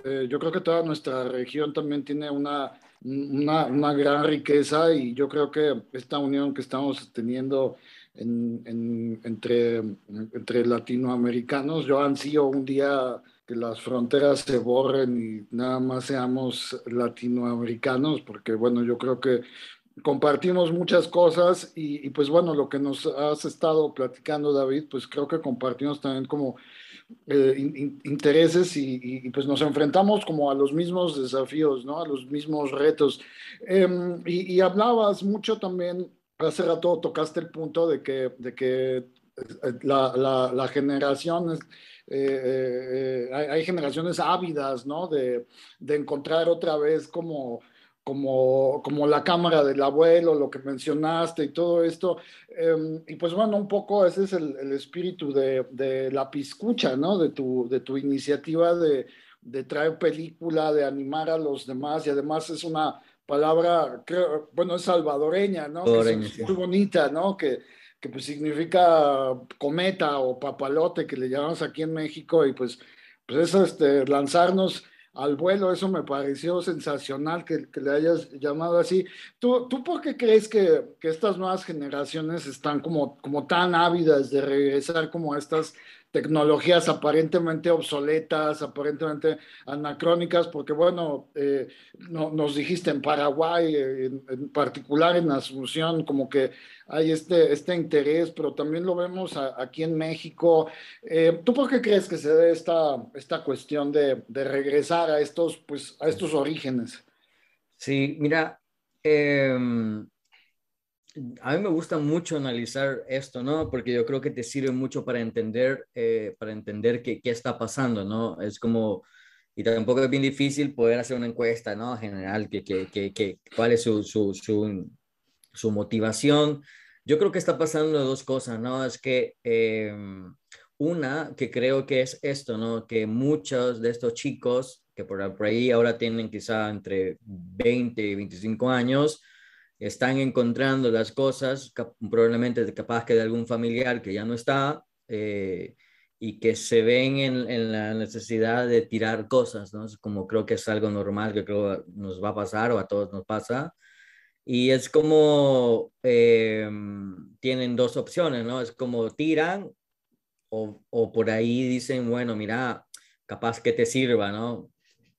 eh, yo creo que toda nuestra región también tiene una, una, gran riqueza y yo creo que esta unión que estamos teniendo entre, entre latinoamericanos, yo han sido un día que las fronteras se borren y nada más seamos latinoamericanos, porque bueno, yo creo que compartimos muchas cosas y, pues bueno, lo que nos has estado platicando, David, pues creo que compartimos también como eh, intereses y, pues nos enfrentamos como a los mismos desafíos, ¿no? A los mismos retos. Em, y, hablabas mucho también, hace rato tocaste el punto de que, de que eh, la generación... Es, eh, eh, hay, generaciones ávidas, ¿no? De, encontrar otra vez como, como, como, la cámara del abuelo, lo que mencionaste y todo esto. Em, y pues bueno, un poco ese es el, espíritu de, la piscucha, ¿no? De tu, de tu iniciativa de, de traer película, de animar a los demás y además es una palabra, creo, bueno, es salvadoreña, ¿no? muy bonita, ¿no? Que, pues, significa cometa o papalote, que le llamamos aquí en México, y pues, pues eso, este, lanzarnos al vuelo, eso me pareció sensacional que, le hayas llamado así. ¿Tú, tú por qué crees que, que, estas nuevas generaciones están como, como tan ávidas de regresar como a estas tecnologías aparentemente obsoletas, aparentemente anacrónicas, porque bueno, eh, nos dijiste en Paraguay, en, particular en Asunción, como que hay este, este interés, pero también lo vemos aquí en México. Eh, ¿Tú por qué crees que se dé esta, esta cuestión de, regresar a estos, pues, a estos orígenes? Sí, mira, em, a mí me gusta mucho analizar esto, ¿no? Porque yo creo que te sirve mucho para entender, eh, para entender qué, qué, está pasando, ¿no? Es como, y tampoco es bien difícil poder hacer una encuesta, ¿no? General, que, que, que, cuál es su, su, su, motivación. Yo creo que está pasando dos cosas, ¿no? Es que em, una, que creo que es esto, ¿no? Que muchos de estos chicos, que por, por ahí ahora tienen quizá entre 20 y 25 años, están encontrando las cosas, probablemente capaz que de algún familiar que ya no está, eh, y que se ven en, la necesidad de tirar cosas, ¿no? Como creo que es algo normal, que creo nos va a pasar o a todos nos pasa. Y es como, em, tienen dos opciones, ¿no? Es como tiran o, por ahí dicen, bueno, mira, capaz que te sirva, ¿no?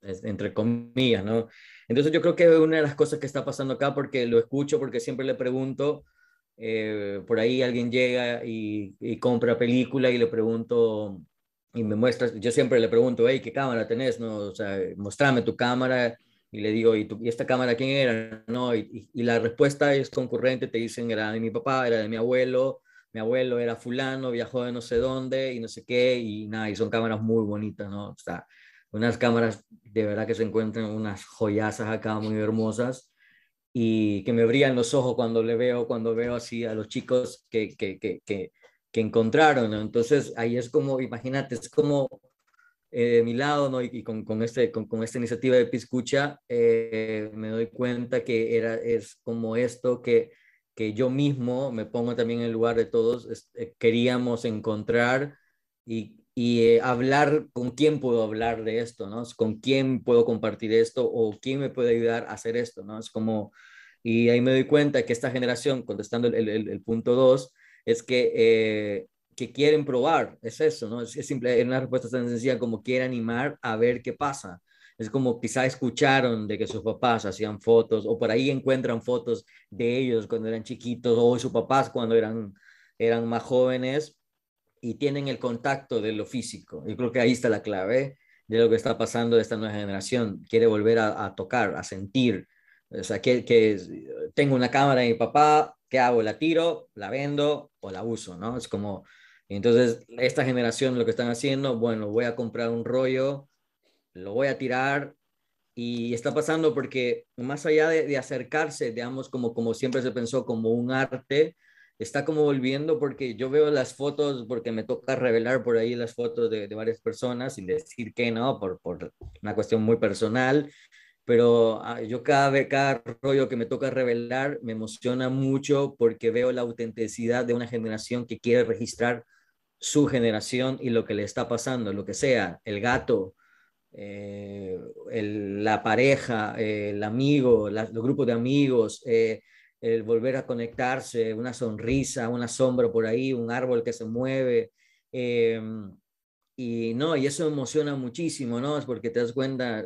entre comillas, ¿no? Entonces yo creo que es una de las cosas que está pasando acá porque lo escucho, porque siempre le pregunto, eh, por ahí alguien llega y, compra película y le pregunto y me muestra, yo siempre le pregunto, hey, ¿qué cámara tenés? No, o sea, mostrame tu cámara y le digo, ¿y, esta cámara quién era? No, y, y, la respuesta es concurrente, te dicen, era de mi papá, era de mi abuelo, mi abuelo era fulano, viajó de no sé dónde y no sé qué, y nada, y son cámaras muy bonitas, ¿no? O sea, unas cámaras de verdad que se encuentran unas joyazas acá muy hermosas y que me brillan los ojos cuando le veo, cuando veo así a los chicos que, encontraron. Entonces ahí es como, imagínate, es como eh, de mi lado ¿no? y, con, este, con, esta iniciativa de Piscucha eh, me doy cuenta que era, es como esto que, que yo mismo, me pongo también en el lugar de todos, eh, queríamos encontrar y y eh, hablar con quién puedo hablar de esto, ¿no? Con quién puedo compartir esto o quién me puede ayudar a hacer esto, ¿no? Es como, y ahí me doy cuenta que esta generación, contestando el, punto dos, es que, eh, que quieren probar, es eso, ¿no? Es, simple, es una respuesta tan sencilla como quiere animar a ver qué pasa. Es como quizá escucharon de que sus papás hacían fotos o por ahí encuentran fotos de ellos cuando eran chiquitos o sus papás cuando eran, eran más jóvenes y tienen el contacto de lo físico. Yo creo que ahí está la clave de lo que está pasando de esta nueva generación. Quiere volver a, tocar, a sentir. O sea, que, tengo una cámara de mi papá, ¿qué hago? ¿La tiro? ¿La vendo? ¿O la uso? ¿no? Es como, entonces, esta generación lo que están haciendo, bueno, voy a comprar un rollo, lo voy a tirar, y está pasando porque más allá de, de acercarse, digamos, como, como siempre se pensó, como un arte, está como volviendo porque yo veo las fotos, porque me toca revelar por ahí las fotos de, varias personas sin decir que no, por, por una cuestión muy personal, pero ah, yo cada vez, cada rollo que me toca revelar me emociona mucho porque veo la autenticidad de una generación que quiere registrar su generación y lo que le está pasando, lo que sea, el gato, eh, la pareja, el amigo, los grupos de amigos, eh, el volver a conectarse, una sonrisa, una sombra por ahí, un árbol que se mueve. Em, y no, y eso emociona muchísimo, ¿no? Es porque te das cuenta,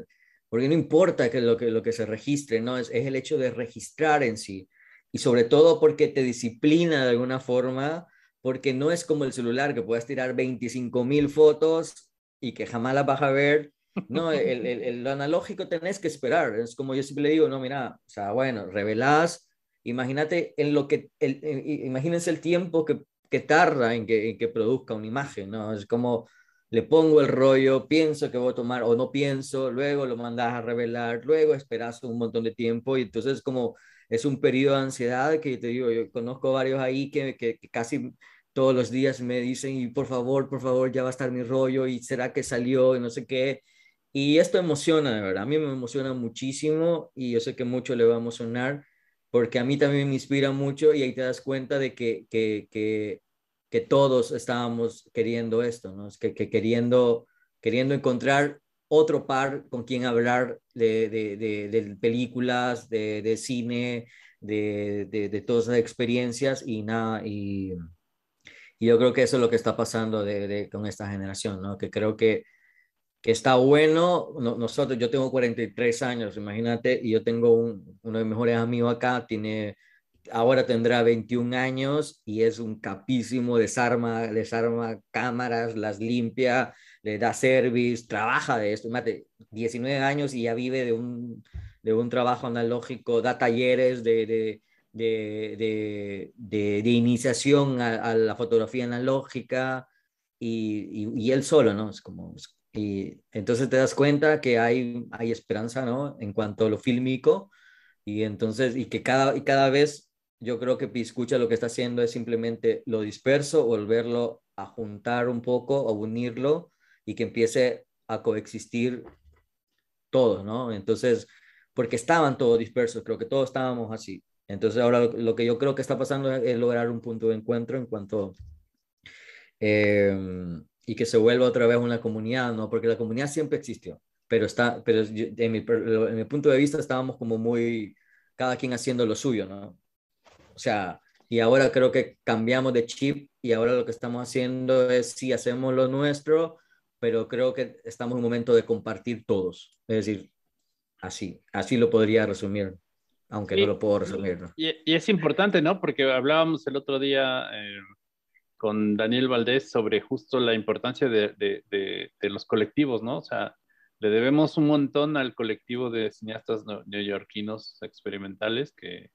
porque no importa que lo que, lo que se registre, ¿no? Es, el hecho de registrar en sí. Y sobre todo porque te disciplina de alguna forma, porque no es como el celular que puedes tirar 25 mil fotos y que jamás las vas a ver. No, el, lo analógico tenés que esperar. Es como yo siempre le digo, no, mira, o sea, bueno, revelás, Imagínate en lo que, el, eh, imagínense el tiempo que, que tarda en que, en que, produzca una imagen, ¿no? Es como le pongo el rollo, pienso que voy a tomar o no pienso, luego lo mandas a revelar, luego esperas un montón de tiempo y entonces como es un periodo de ansiedad que te digo, yo conozco varios ahí que, que, que casi todos los días me dicen, y por favor, por favor, ya va a estar mi rollo, y será que salió, y no sé qué. Y esto emociona, de verdad, a mí me emociona muchísimo y yo sé que mucho le va a emocionar porque a mí también me inspira mucho y ahí te das cuenta de que, que, todos estábamos queriendo esto, ¿no? Es que, queriendo, queriendo encontrar otro par con quien hablar de, películas, de, cine, de, todas las experiencias y nada, y, y, yo creo que eso es lo que está pasando con esta generación, ¿no? Que creo que que está bueno. nosotros, yo tengo 43 años, imagínate, y yo tengo uno de mis mejores amigos acá, tiene, ahora tendrá 21 años y es un capísimo, desarma, desarma cámaras, las limpia, le da service, trabaja de esto, imagínate 19 años y ya vive de un, de un trabajo analógico, da talleres de, de de, iniciación a, la fotografía analógica y, él solo, ¿no? Es como, y entonces te das cuenta que hay, hay esperanza, ¿no? En cuanto a lo fílmico, y entonces, y que cada, y cada vez yo creo que Piscucha lo que está haciendo es simplemente lo disperso, volverlo a juntar un poco, o unirlo y que empiece a coexistir todo, ¿no? Entonces, porque estaban todos dispersos, creo que todos estábamos así. Entonces, ahora lo, que yo creo que está pasando es, lograr un punto de encuentro en cuanto em, y que se vuelva otra vez una comunidad, ¿no? Porque la comunidad siempre existió, pero, está, pero en, mi, en mi punto de vista estábamos como muy, cada quien haciendo lo suyo, ¿no? O sea, y ahora creo que cambiamos de chip y ahora lo que estamos haciendo es, sí, hacemos lo nuestro, pero creo que estamos en un momento de compartir todos. Es decir, así, así lo podría resumir, aunque no lo puedo resumir. Y, es importante, ¿no? Porque hablábamos el otro día... Eh, con Daniel Valdés sobre justo la importancia de, los colectivos, ¿no? O sea, le debemos un montón al colectivo de cineastas neoyorquinos experimentales que,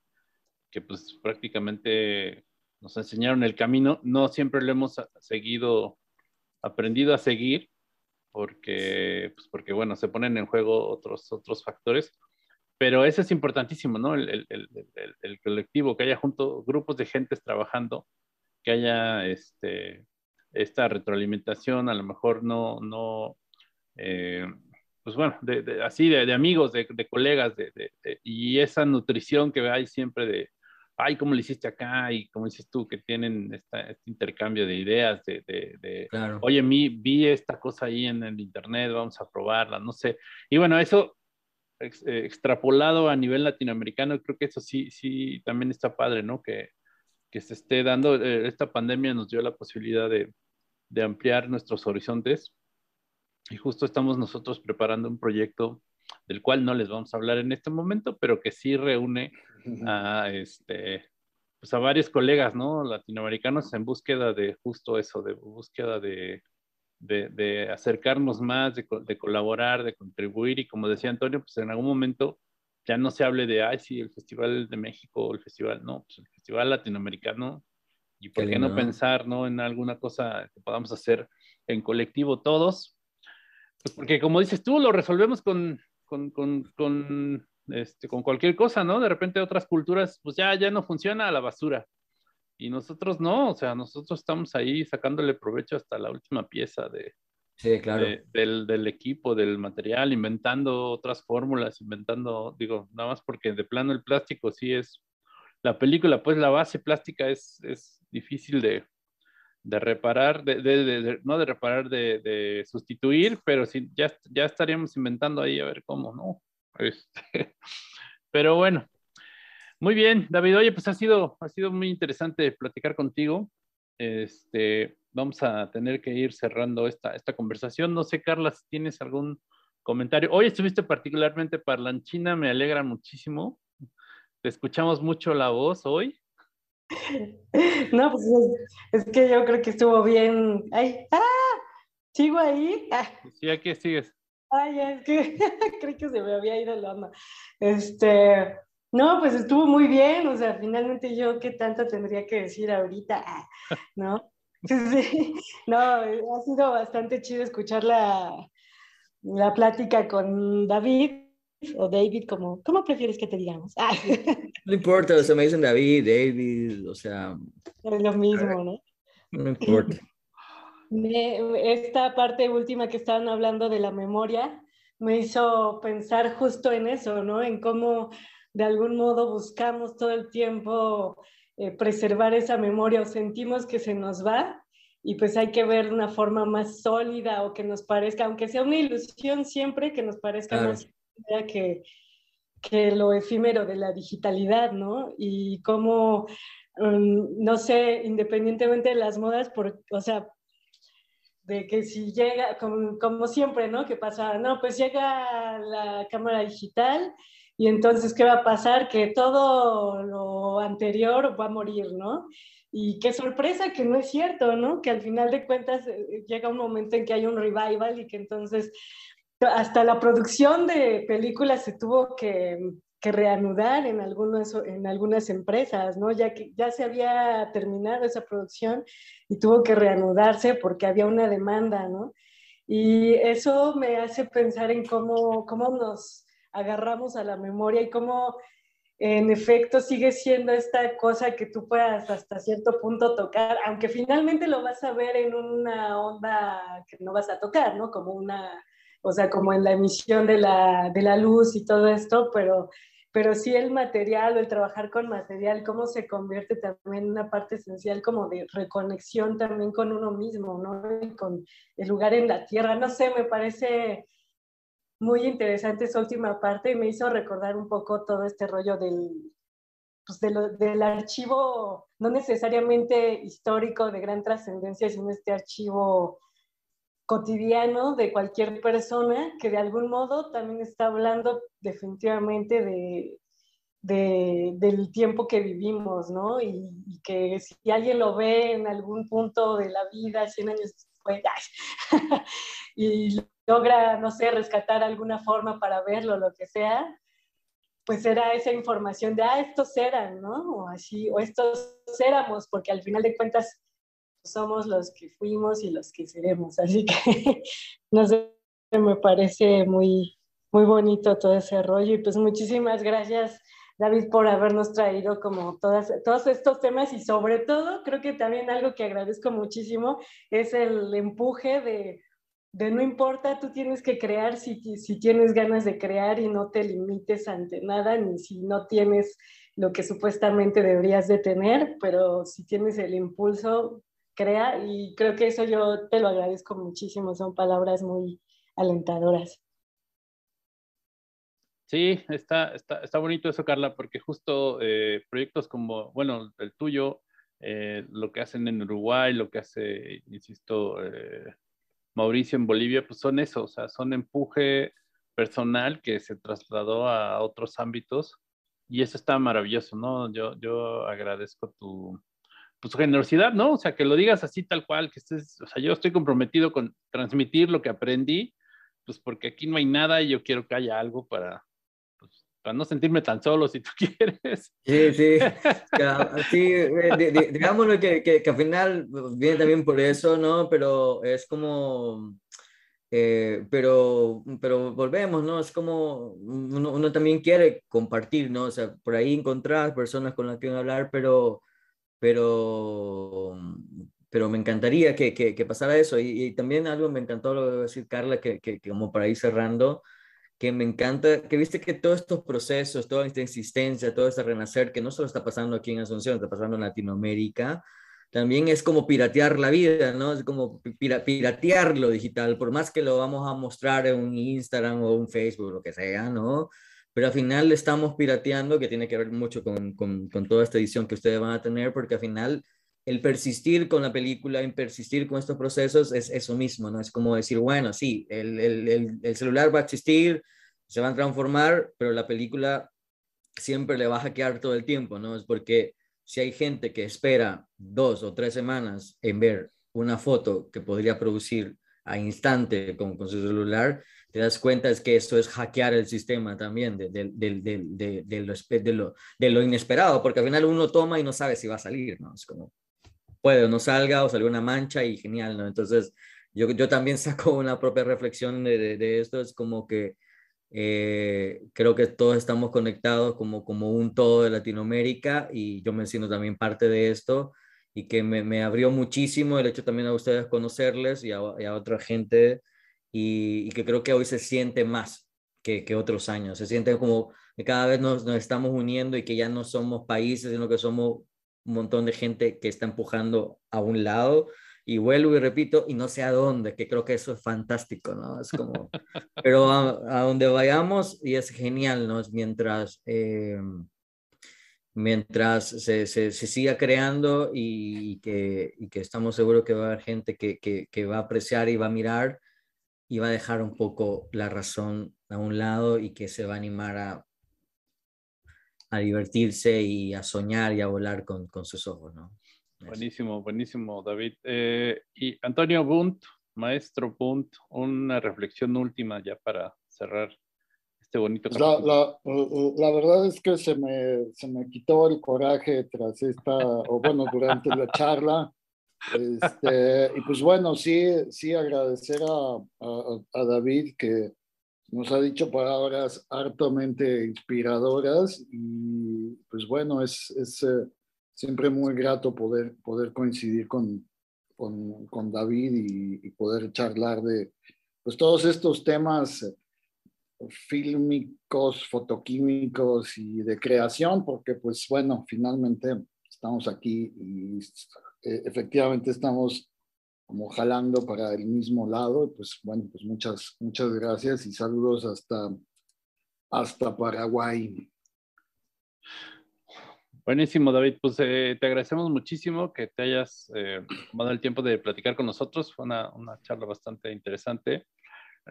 pues prácticamente nos enseñaron el camino. No siempre lo hemos seguido, aprendido a seguir, porque, pues, porque bueno, se ponen en juego otros, otros factores. Pero ese es importantísimo, ¿no? El, el colectivo, que haya junto grupos de gentes trabajando que haya este, esta retroalimentación, a lo mejor no, no eh, pues bueno, así de, amigos, de, colegas, y esa nutrición que hay siempre de, ay, ¿cómo lo hiciste acá? Y como dices tú, que tienen este intercambio de ideas, de, oye, mi, vi esta cosa ahí en el Internet, vamos a probarla, no sé. Y bueno, eso eh, extrapolado a nivel latinoamericano, creo que eso sí, sí, también está padre, ¿no? Que, que se esté dando. Eh, esta pandemia nos dio la posibilidad de, ampliar nuestros horizontes y justo estamos nosotros preparando un proyecto del cual no les vamos a hablar en este momento, pero que sí reúne a, este, pues, varios colegas ¿no? latinoamericanos en búsqueda de justo eso, de búsqueda de, acercarnos más, de, de colaborar, de contribuir y como decía Antonio, pues en algún momento ya no se hable de, ay, sí, el Festival de México, el Festival, no, pues, el Festival latinoamericano. ¿Y por qué, no pensar ¿no? en alguna cosa que podamos hacer en colectivo todos? Pues porque como dices tú, lo resolvemos con, con, este, cualquier cosa, ¿no? De repente otras culturas, pues ya, ya no funciona la basura. Y nosotros no, o sea, nosotros estamos ahí sacándole provecho hasta la última pieza de, Sí, claro. del, equipo, del material, inventando otras fórmulas, inventando, digo, nada más porque de plano el plástico sí es, la película, pues la base plástica es, es difícil de, reparar, de, no de reparar, de, sustituir, pero sí, ya, ya estaríamos inventando ahí a ver cómo, ¿no? Este, pero bueno, muy bien, David, oye, pues ha sido, ha sido muy interesante platicar contigo. Este, vamos a tener que ir cerrando esta, esta conversación. No sé, Carla, si tienes algún comentario. Hoy estuviste particularmente parlanchina, me alegra muchísimo. Te escuchamos mucho la voz hoy. No, pues es, que yo creo que estuvo bien. Ay, ¡Ah! ¿Sigo ahí? Ah. Sí, aquí sigues. Ay, es que creo que se me había ido el onda. Este, no, pues estuvo muy bien, o sea, finalmente yo qué tanto tendría que decir ahorita, ah, ¿no? Sí, no, ha sido bastante chido escuchar la, la plática con David o David, como, ¿cómo prefieres que te digamos? Ah. No importa, o sea, me dicen David, David, o sea... Es lo mismo, ¿no? No importa. Esta parte última que estaban hablando de la memoria me hizo pensar justo en eso, ¿no? En cómo de algún modo buscamos todo el tiempo eh, preservar esa memoria o sentimos que se nos va y pues hay que ver una forma más sólida o que nos parezca, aunque sea una ilusión siempre, que nos parezca más que, que lo efímero de la digitalidad, ¿no? Y cómo, mm, no sé, independientemente de las modas, por, o sea, de que si llega, como, siempre, ¿no? Que pasa, no, pues llega la cámara digital y entonces, ¿qué va a pasar? Que todo lo anterior va a morir, ¿no? Y qué sorpresa que no es cierto, ¿no? Que al final de cuentas eh, eh, llega un momento en que hay un revival y que entonces hasta la producción de películas se tuvo que, reanudar en algunas, en algunas empresas, ¿no? Ya que ya se había terminado esa producción y tuvo que reanudarse porque había una demanda, ¿no? Y eso me hace pensar en cómo, cómo nos agarramos a la memoria y cómo en efecto sigue siendo esta cosa que tú puedas hasta cierto punto tocar, aunque finalmente lo vas a ver en una onda que no vas a tocar, ¿no? Como una, o sea, como en la emisión de la, luz y todo esto, pero, pero sí el material o el trabajar con material, cómo se convierte también en una parte esencial como de reconexión también con uno mismo, ¿no? Y con el lugar en la tierra, no sé, me parece muy interesante esa última parte y me hizo recordar un poco todo este rollo del, pues del archivo, no necesariamente histórico de gran trascendencia, sino este archivo cotidiano de cualquier persona que de algún modo también está hablando definitivamente de, del tiempo que vivimos, ¿no? Y, y, que si alguien lo ve en algún punto de la vida, 100 años después, y logra, no sé, rescatar alguna forma para verlo, lo que sea, pues era esa información de, ah, estos eran, ¿no? O así, o estos éramos, porque al final de cuentas pues, somos los que fuimos y los que seremos. Así que, no sé, me parece muy, muy bonito todo ese rollo. Y pues muchísimas gracias, David, por habernos traído como todas, todos estos temas y sobre todo, creo que también algo que agradezco muchísimo es el empuje de de no importa, tú tienes que crear si, si tienes ganas de crear y no te limites ante nada, ni si no tienes lo que supuestamente deberías de tener, pero si tienes el impulso, crea y creo que eso yo te lo agradezco muchísimo, son palabras muy alentadoras. Sí, está, está, bonito eso, Carla, porque justo eh, proyectos como, bueno, el tuyo, eh, lo que hacen en Uruguay, lo que hace, insisto, eh, Mauricio en Bolivia, pues son eso, o sea, son empuje personal que se trasladó a otros ámbitos y eso está maravilloso, ¿no? Yo, yo agradezco pues, tu, generosidad, ¿no? O sea, que lo digas así tal cual, que estés, o sea, yo estoy comprometido con transmitir lo que aprendí, pues porque aquí no hay nada y yo quiero que haya algo para, para no sentirme tan solo, si tú quieres. Sí, sí. Eh, digámoslo que, que, al final pues, viene también por eso, ¿no? Pero es como... Eh, pero, pero volvemos, ¿no? Es como uno, también quiere compartir, ¿no? O sea, por ahí encontrar personas con las que hablar, pero, pero, pero me encantaría que, que, pasara eso. Y, también algo me encantó lo de decir Carla, que, que como para ir cerrando, que me encanta, que viste que todos estos procesos, toda esta existencia, todo este renacer, que no solo está pasando aquí en Asunción, está pasando en Latinoamérica, también es como piratear la vida, ¿no? Es como piratearlo piratear lo digital, por más que lo vamos a mostrar en un Instagram o un Facebook, lo que sea, ¿no? Pero al final estamos pirateando, que tiene que ver mucho con, con, con toda esta edición que ustedes van a tener, porque al final el persistir con la película, en persistir con estos procesos, es eso mismo, ¿no? Es como decir, bueno, sí, el, celular va a existir, se van a transformar, pero la película siempre le va a hackear todo el tiempo, ¿no? Es porque si hay gente que espera dos o tres semanas en ver una foto que podría producir a instante con, con su celular, te das cuenta es que esto es hackear el sistema también de, lo, de lo inesperado, porque al final uno toma y no sabe si va a salir, ¿no? Es como, puede o no salga o salga una mancha y genial, ¿no? Entonces, yo, yo también saco una propia reflexión de, esto, es como que eh, creo que todos estamos conectados como, como un todo de Latinoamérica y yo me siento también parte de esto y que me, me abrió muchísimo el hecho también a ustedes conocerles y a, a otra gente y, y que creo que hoy se siente más, que, que, otros años. Se siente como que cada vez nos, nos, estamos uniendo y que ya no somos países, sino que somos montón de gente que está empujando a un lado y vuelvo y repito y no sé a dónde, que creo que eso es fantástico, ¿no? Es como, pero a, donde vayamos y es genial, ¿no? Es mientras, eh, mientras se, siga creando y, que, estamos seguros que va a haber gente que, va a apreciar y va a mirar y va a dejar un poco la razón a un lado y que se va a animar a, a divertirse y a soñar y a volar con, con sus ojos. ¿no? Buenísimo, buenísimo, David. Eh, y Antonio Bunt, maestro Bunt, una reflexión última ya para cerrar este bonito pues la, la, la, verdad es que se me, se me quitó el coraje tras esta, o bueno, durante la charla. Este, y pues bueno, sí, sí agradecer a, a David que, nos ha dicho palabras hartamente inspiradoras y pues bueno, es, eh, siempre muy grato poder, poder coincidir con, con, David y, poder charlar de pues todos estos temas fílmicos, fotoquímicos y de creación, porque pues bueno, finalmente estamos aquí y eh, efectivamente estamos como jalando para el mismo lado. pues bueno, pues muchas, muchas gracias y saludos hasta, hasta Paraguay. Buenísimo, David. Pues eh, te agradecemos muchísimo que te hayas eh, tomado el tiempo de platicar con nosotros. Fue una, charla bastante interesante.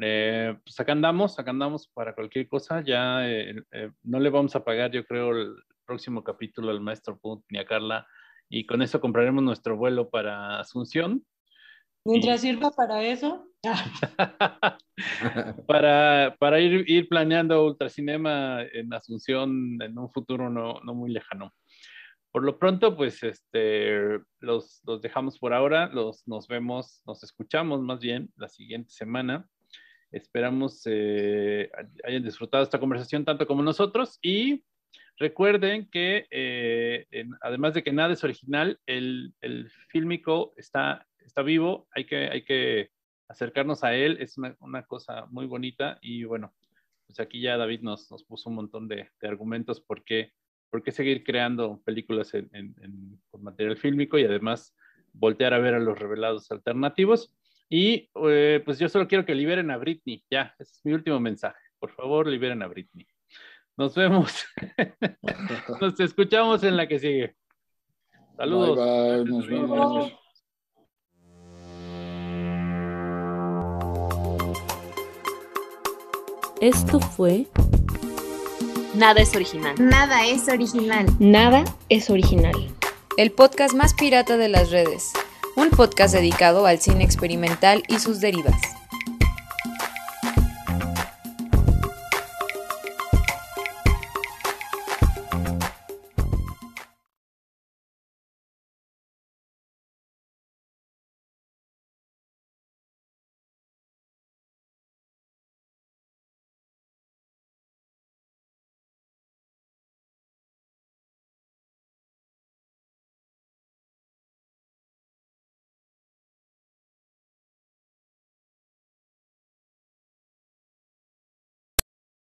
Eh, pues acá andamos, acá andamos para cualquier cosa. Ya no le vamos a pagar, yo creo, el próximo capítulo al maestro Punt ni a Carla. Y con eso compraremos nuestro vuelo para Asunción. Mientras sirva para eso. Ah. para, para ir, ir, planeando Ultracinema en Asunción en un futuro no, no muy lejano. Por lo pronto, pues este, los, los, dejamos por ahora, los, nos vemos, nos escuchamos más bien la siguiente semana. Esperamos eh, hayan disfrutado esta conversación tanto como nosotros y recuerden que eh, además de que nada es original, el, el fílmico está está vivo, hay que, hay que acercarnos a él, es una, cosa muy bonita y bueno, pues aquí ya David nos, nos puso un montón de, argumentos por qué, seguir creando películas en, con material fílmico y además voltear a ver a los revelados alternativos. Y eh, pues yo solo quiero que liberen a Britney, ya, ese es mi último mensaje. Por favor, liberen a Britney. Nos vemos. Nos escuchamos en la que sigue. Saludos. Esto fue... Nada es original. Nada es original. Nada es original. El podcast más pirata de las redes. Un podcast dedicado al cine experimental y sus derivas.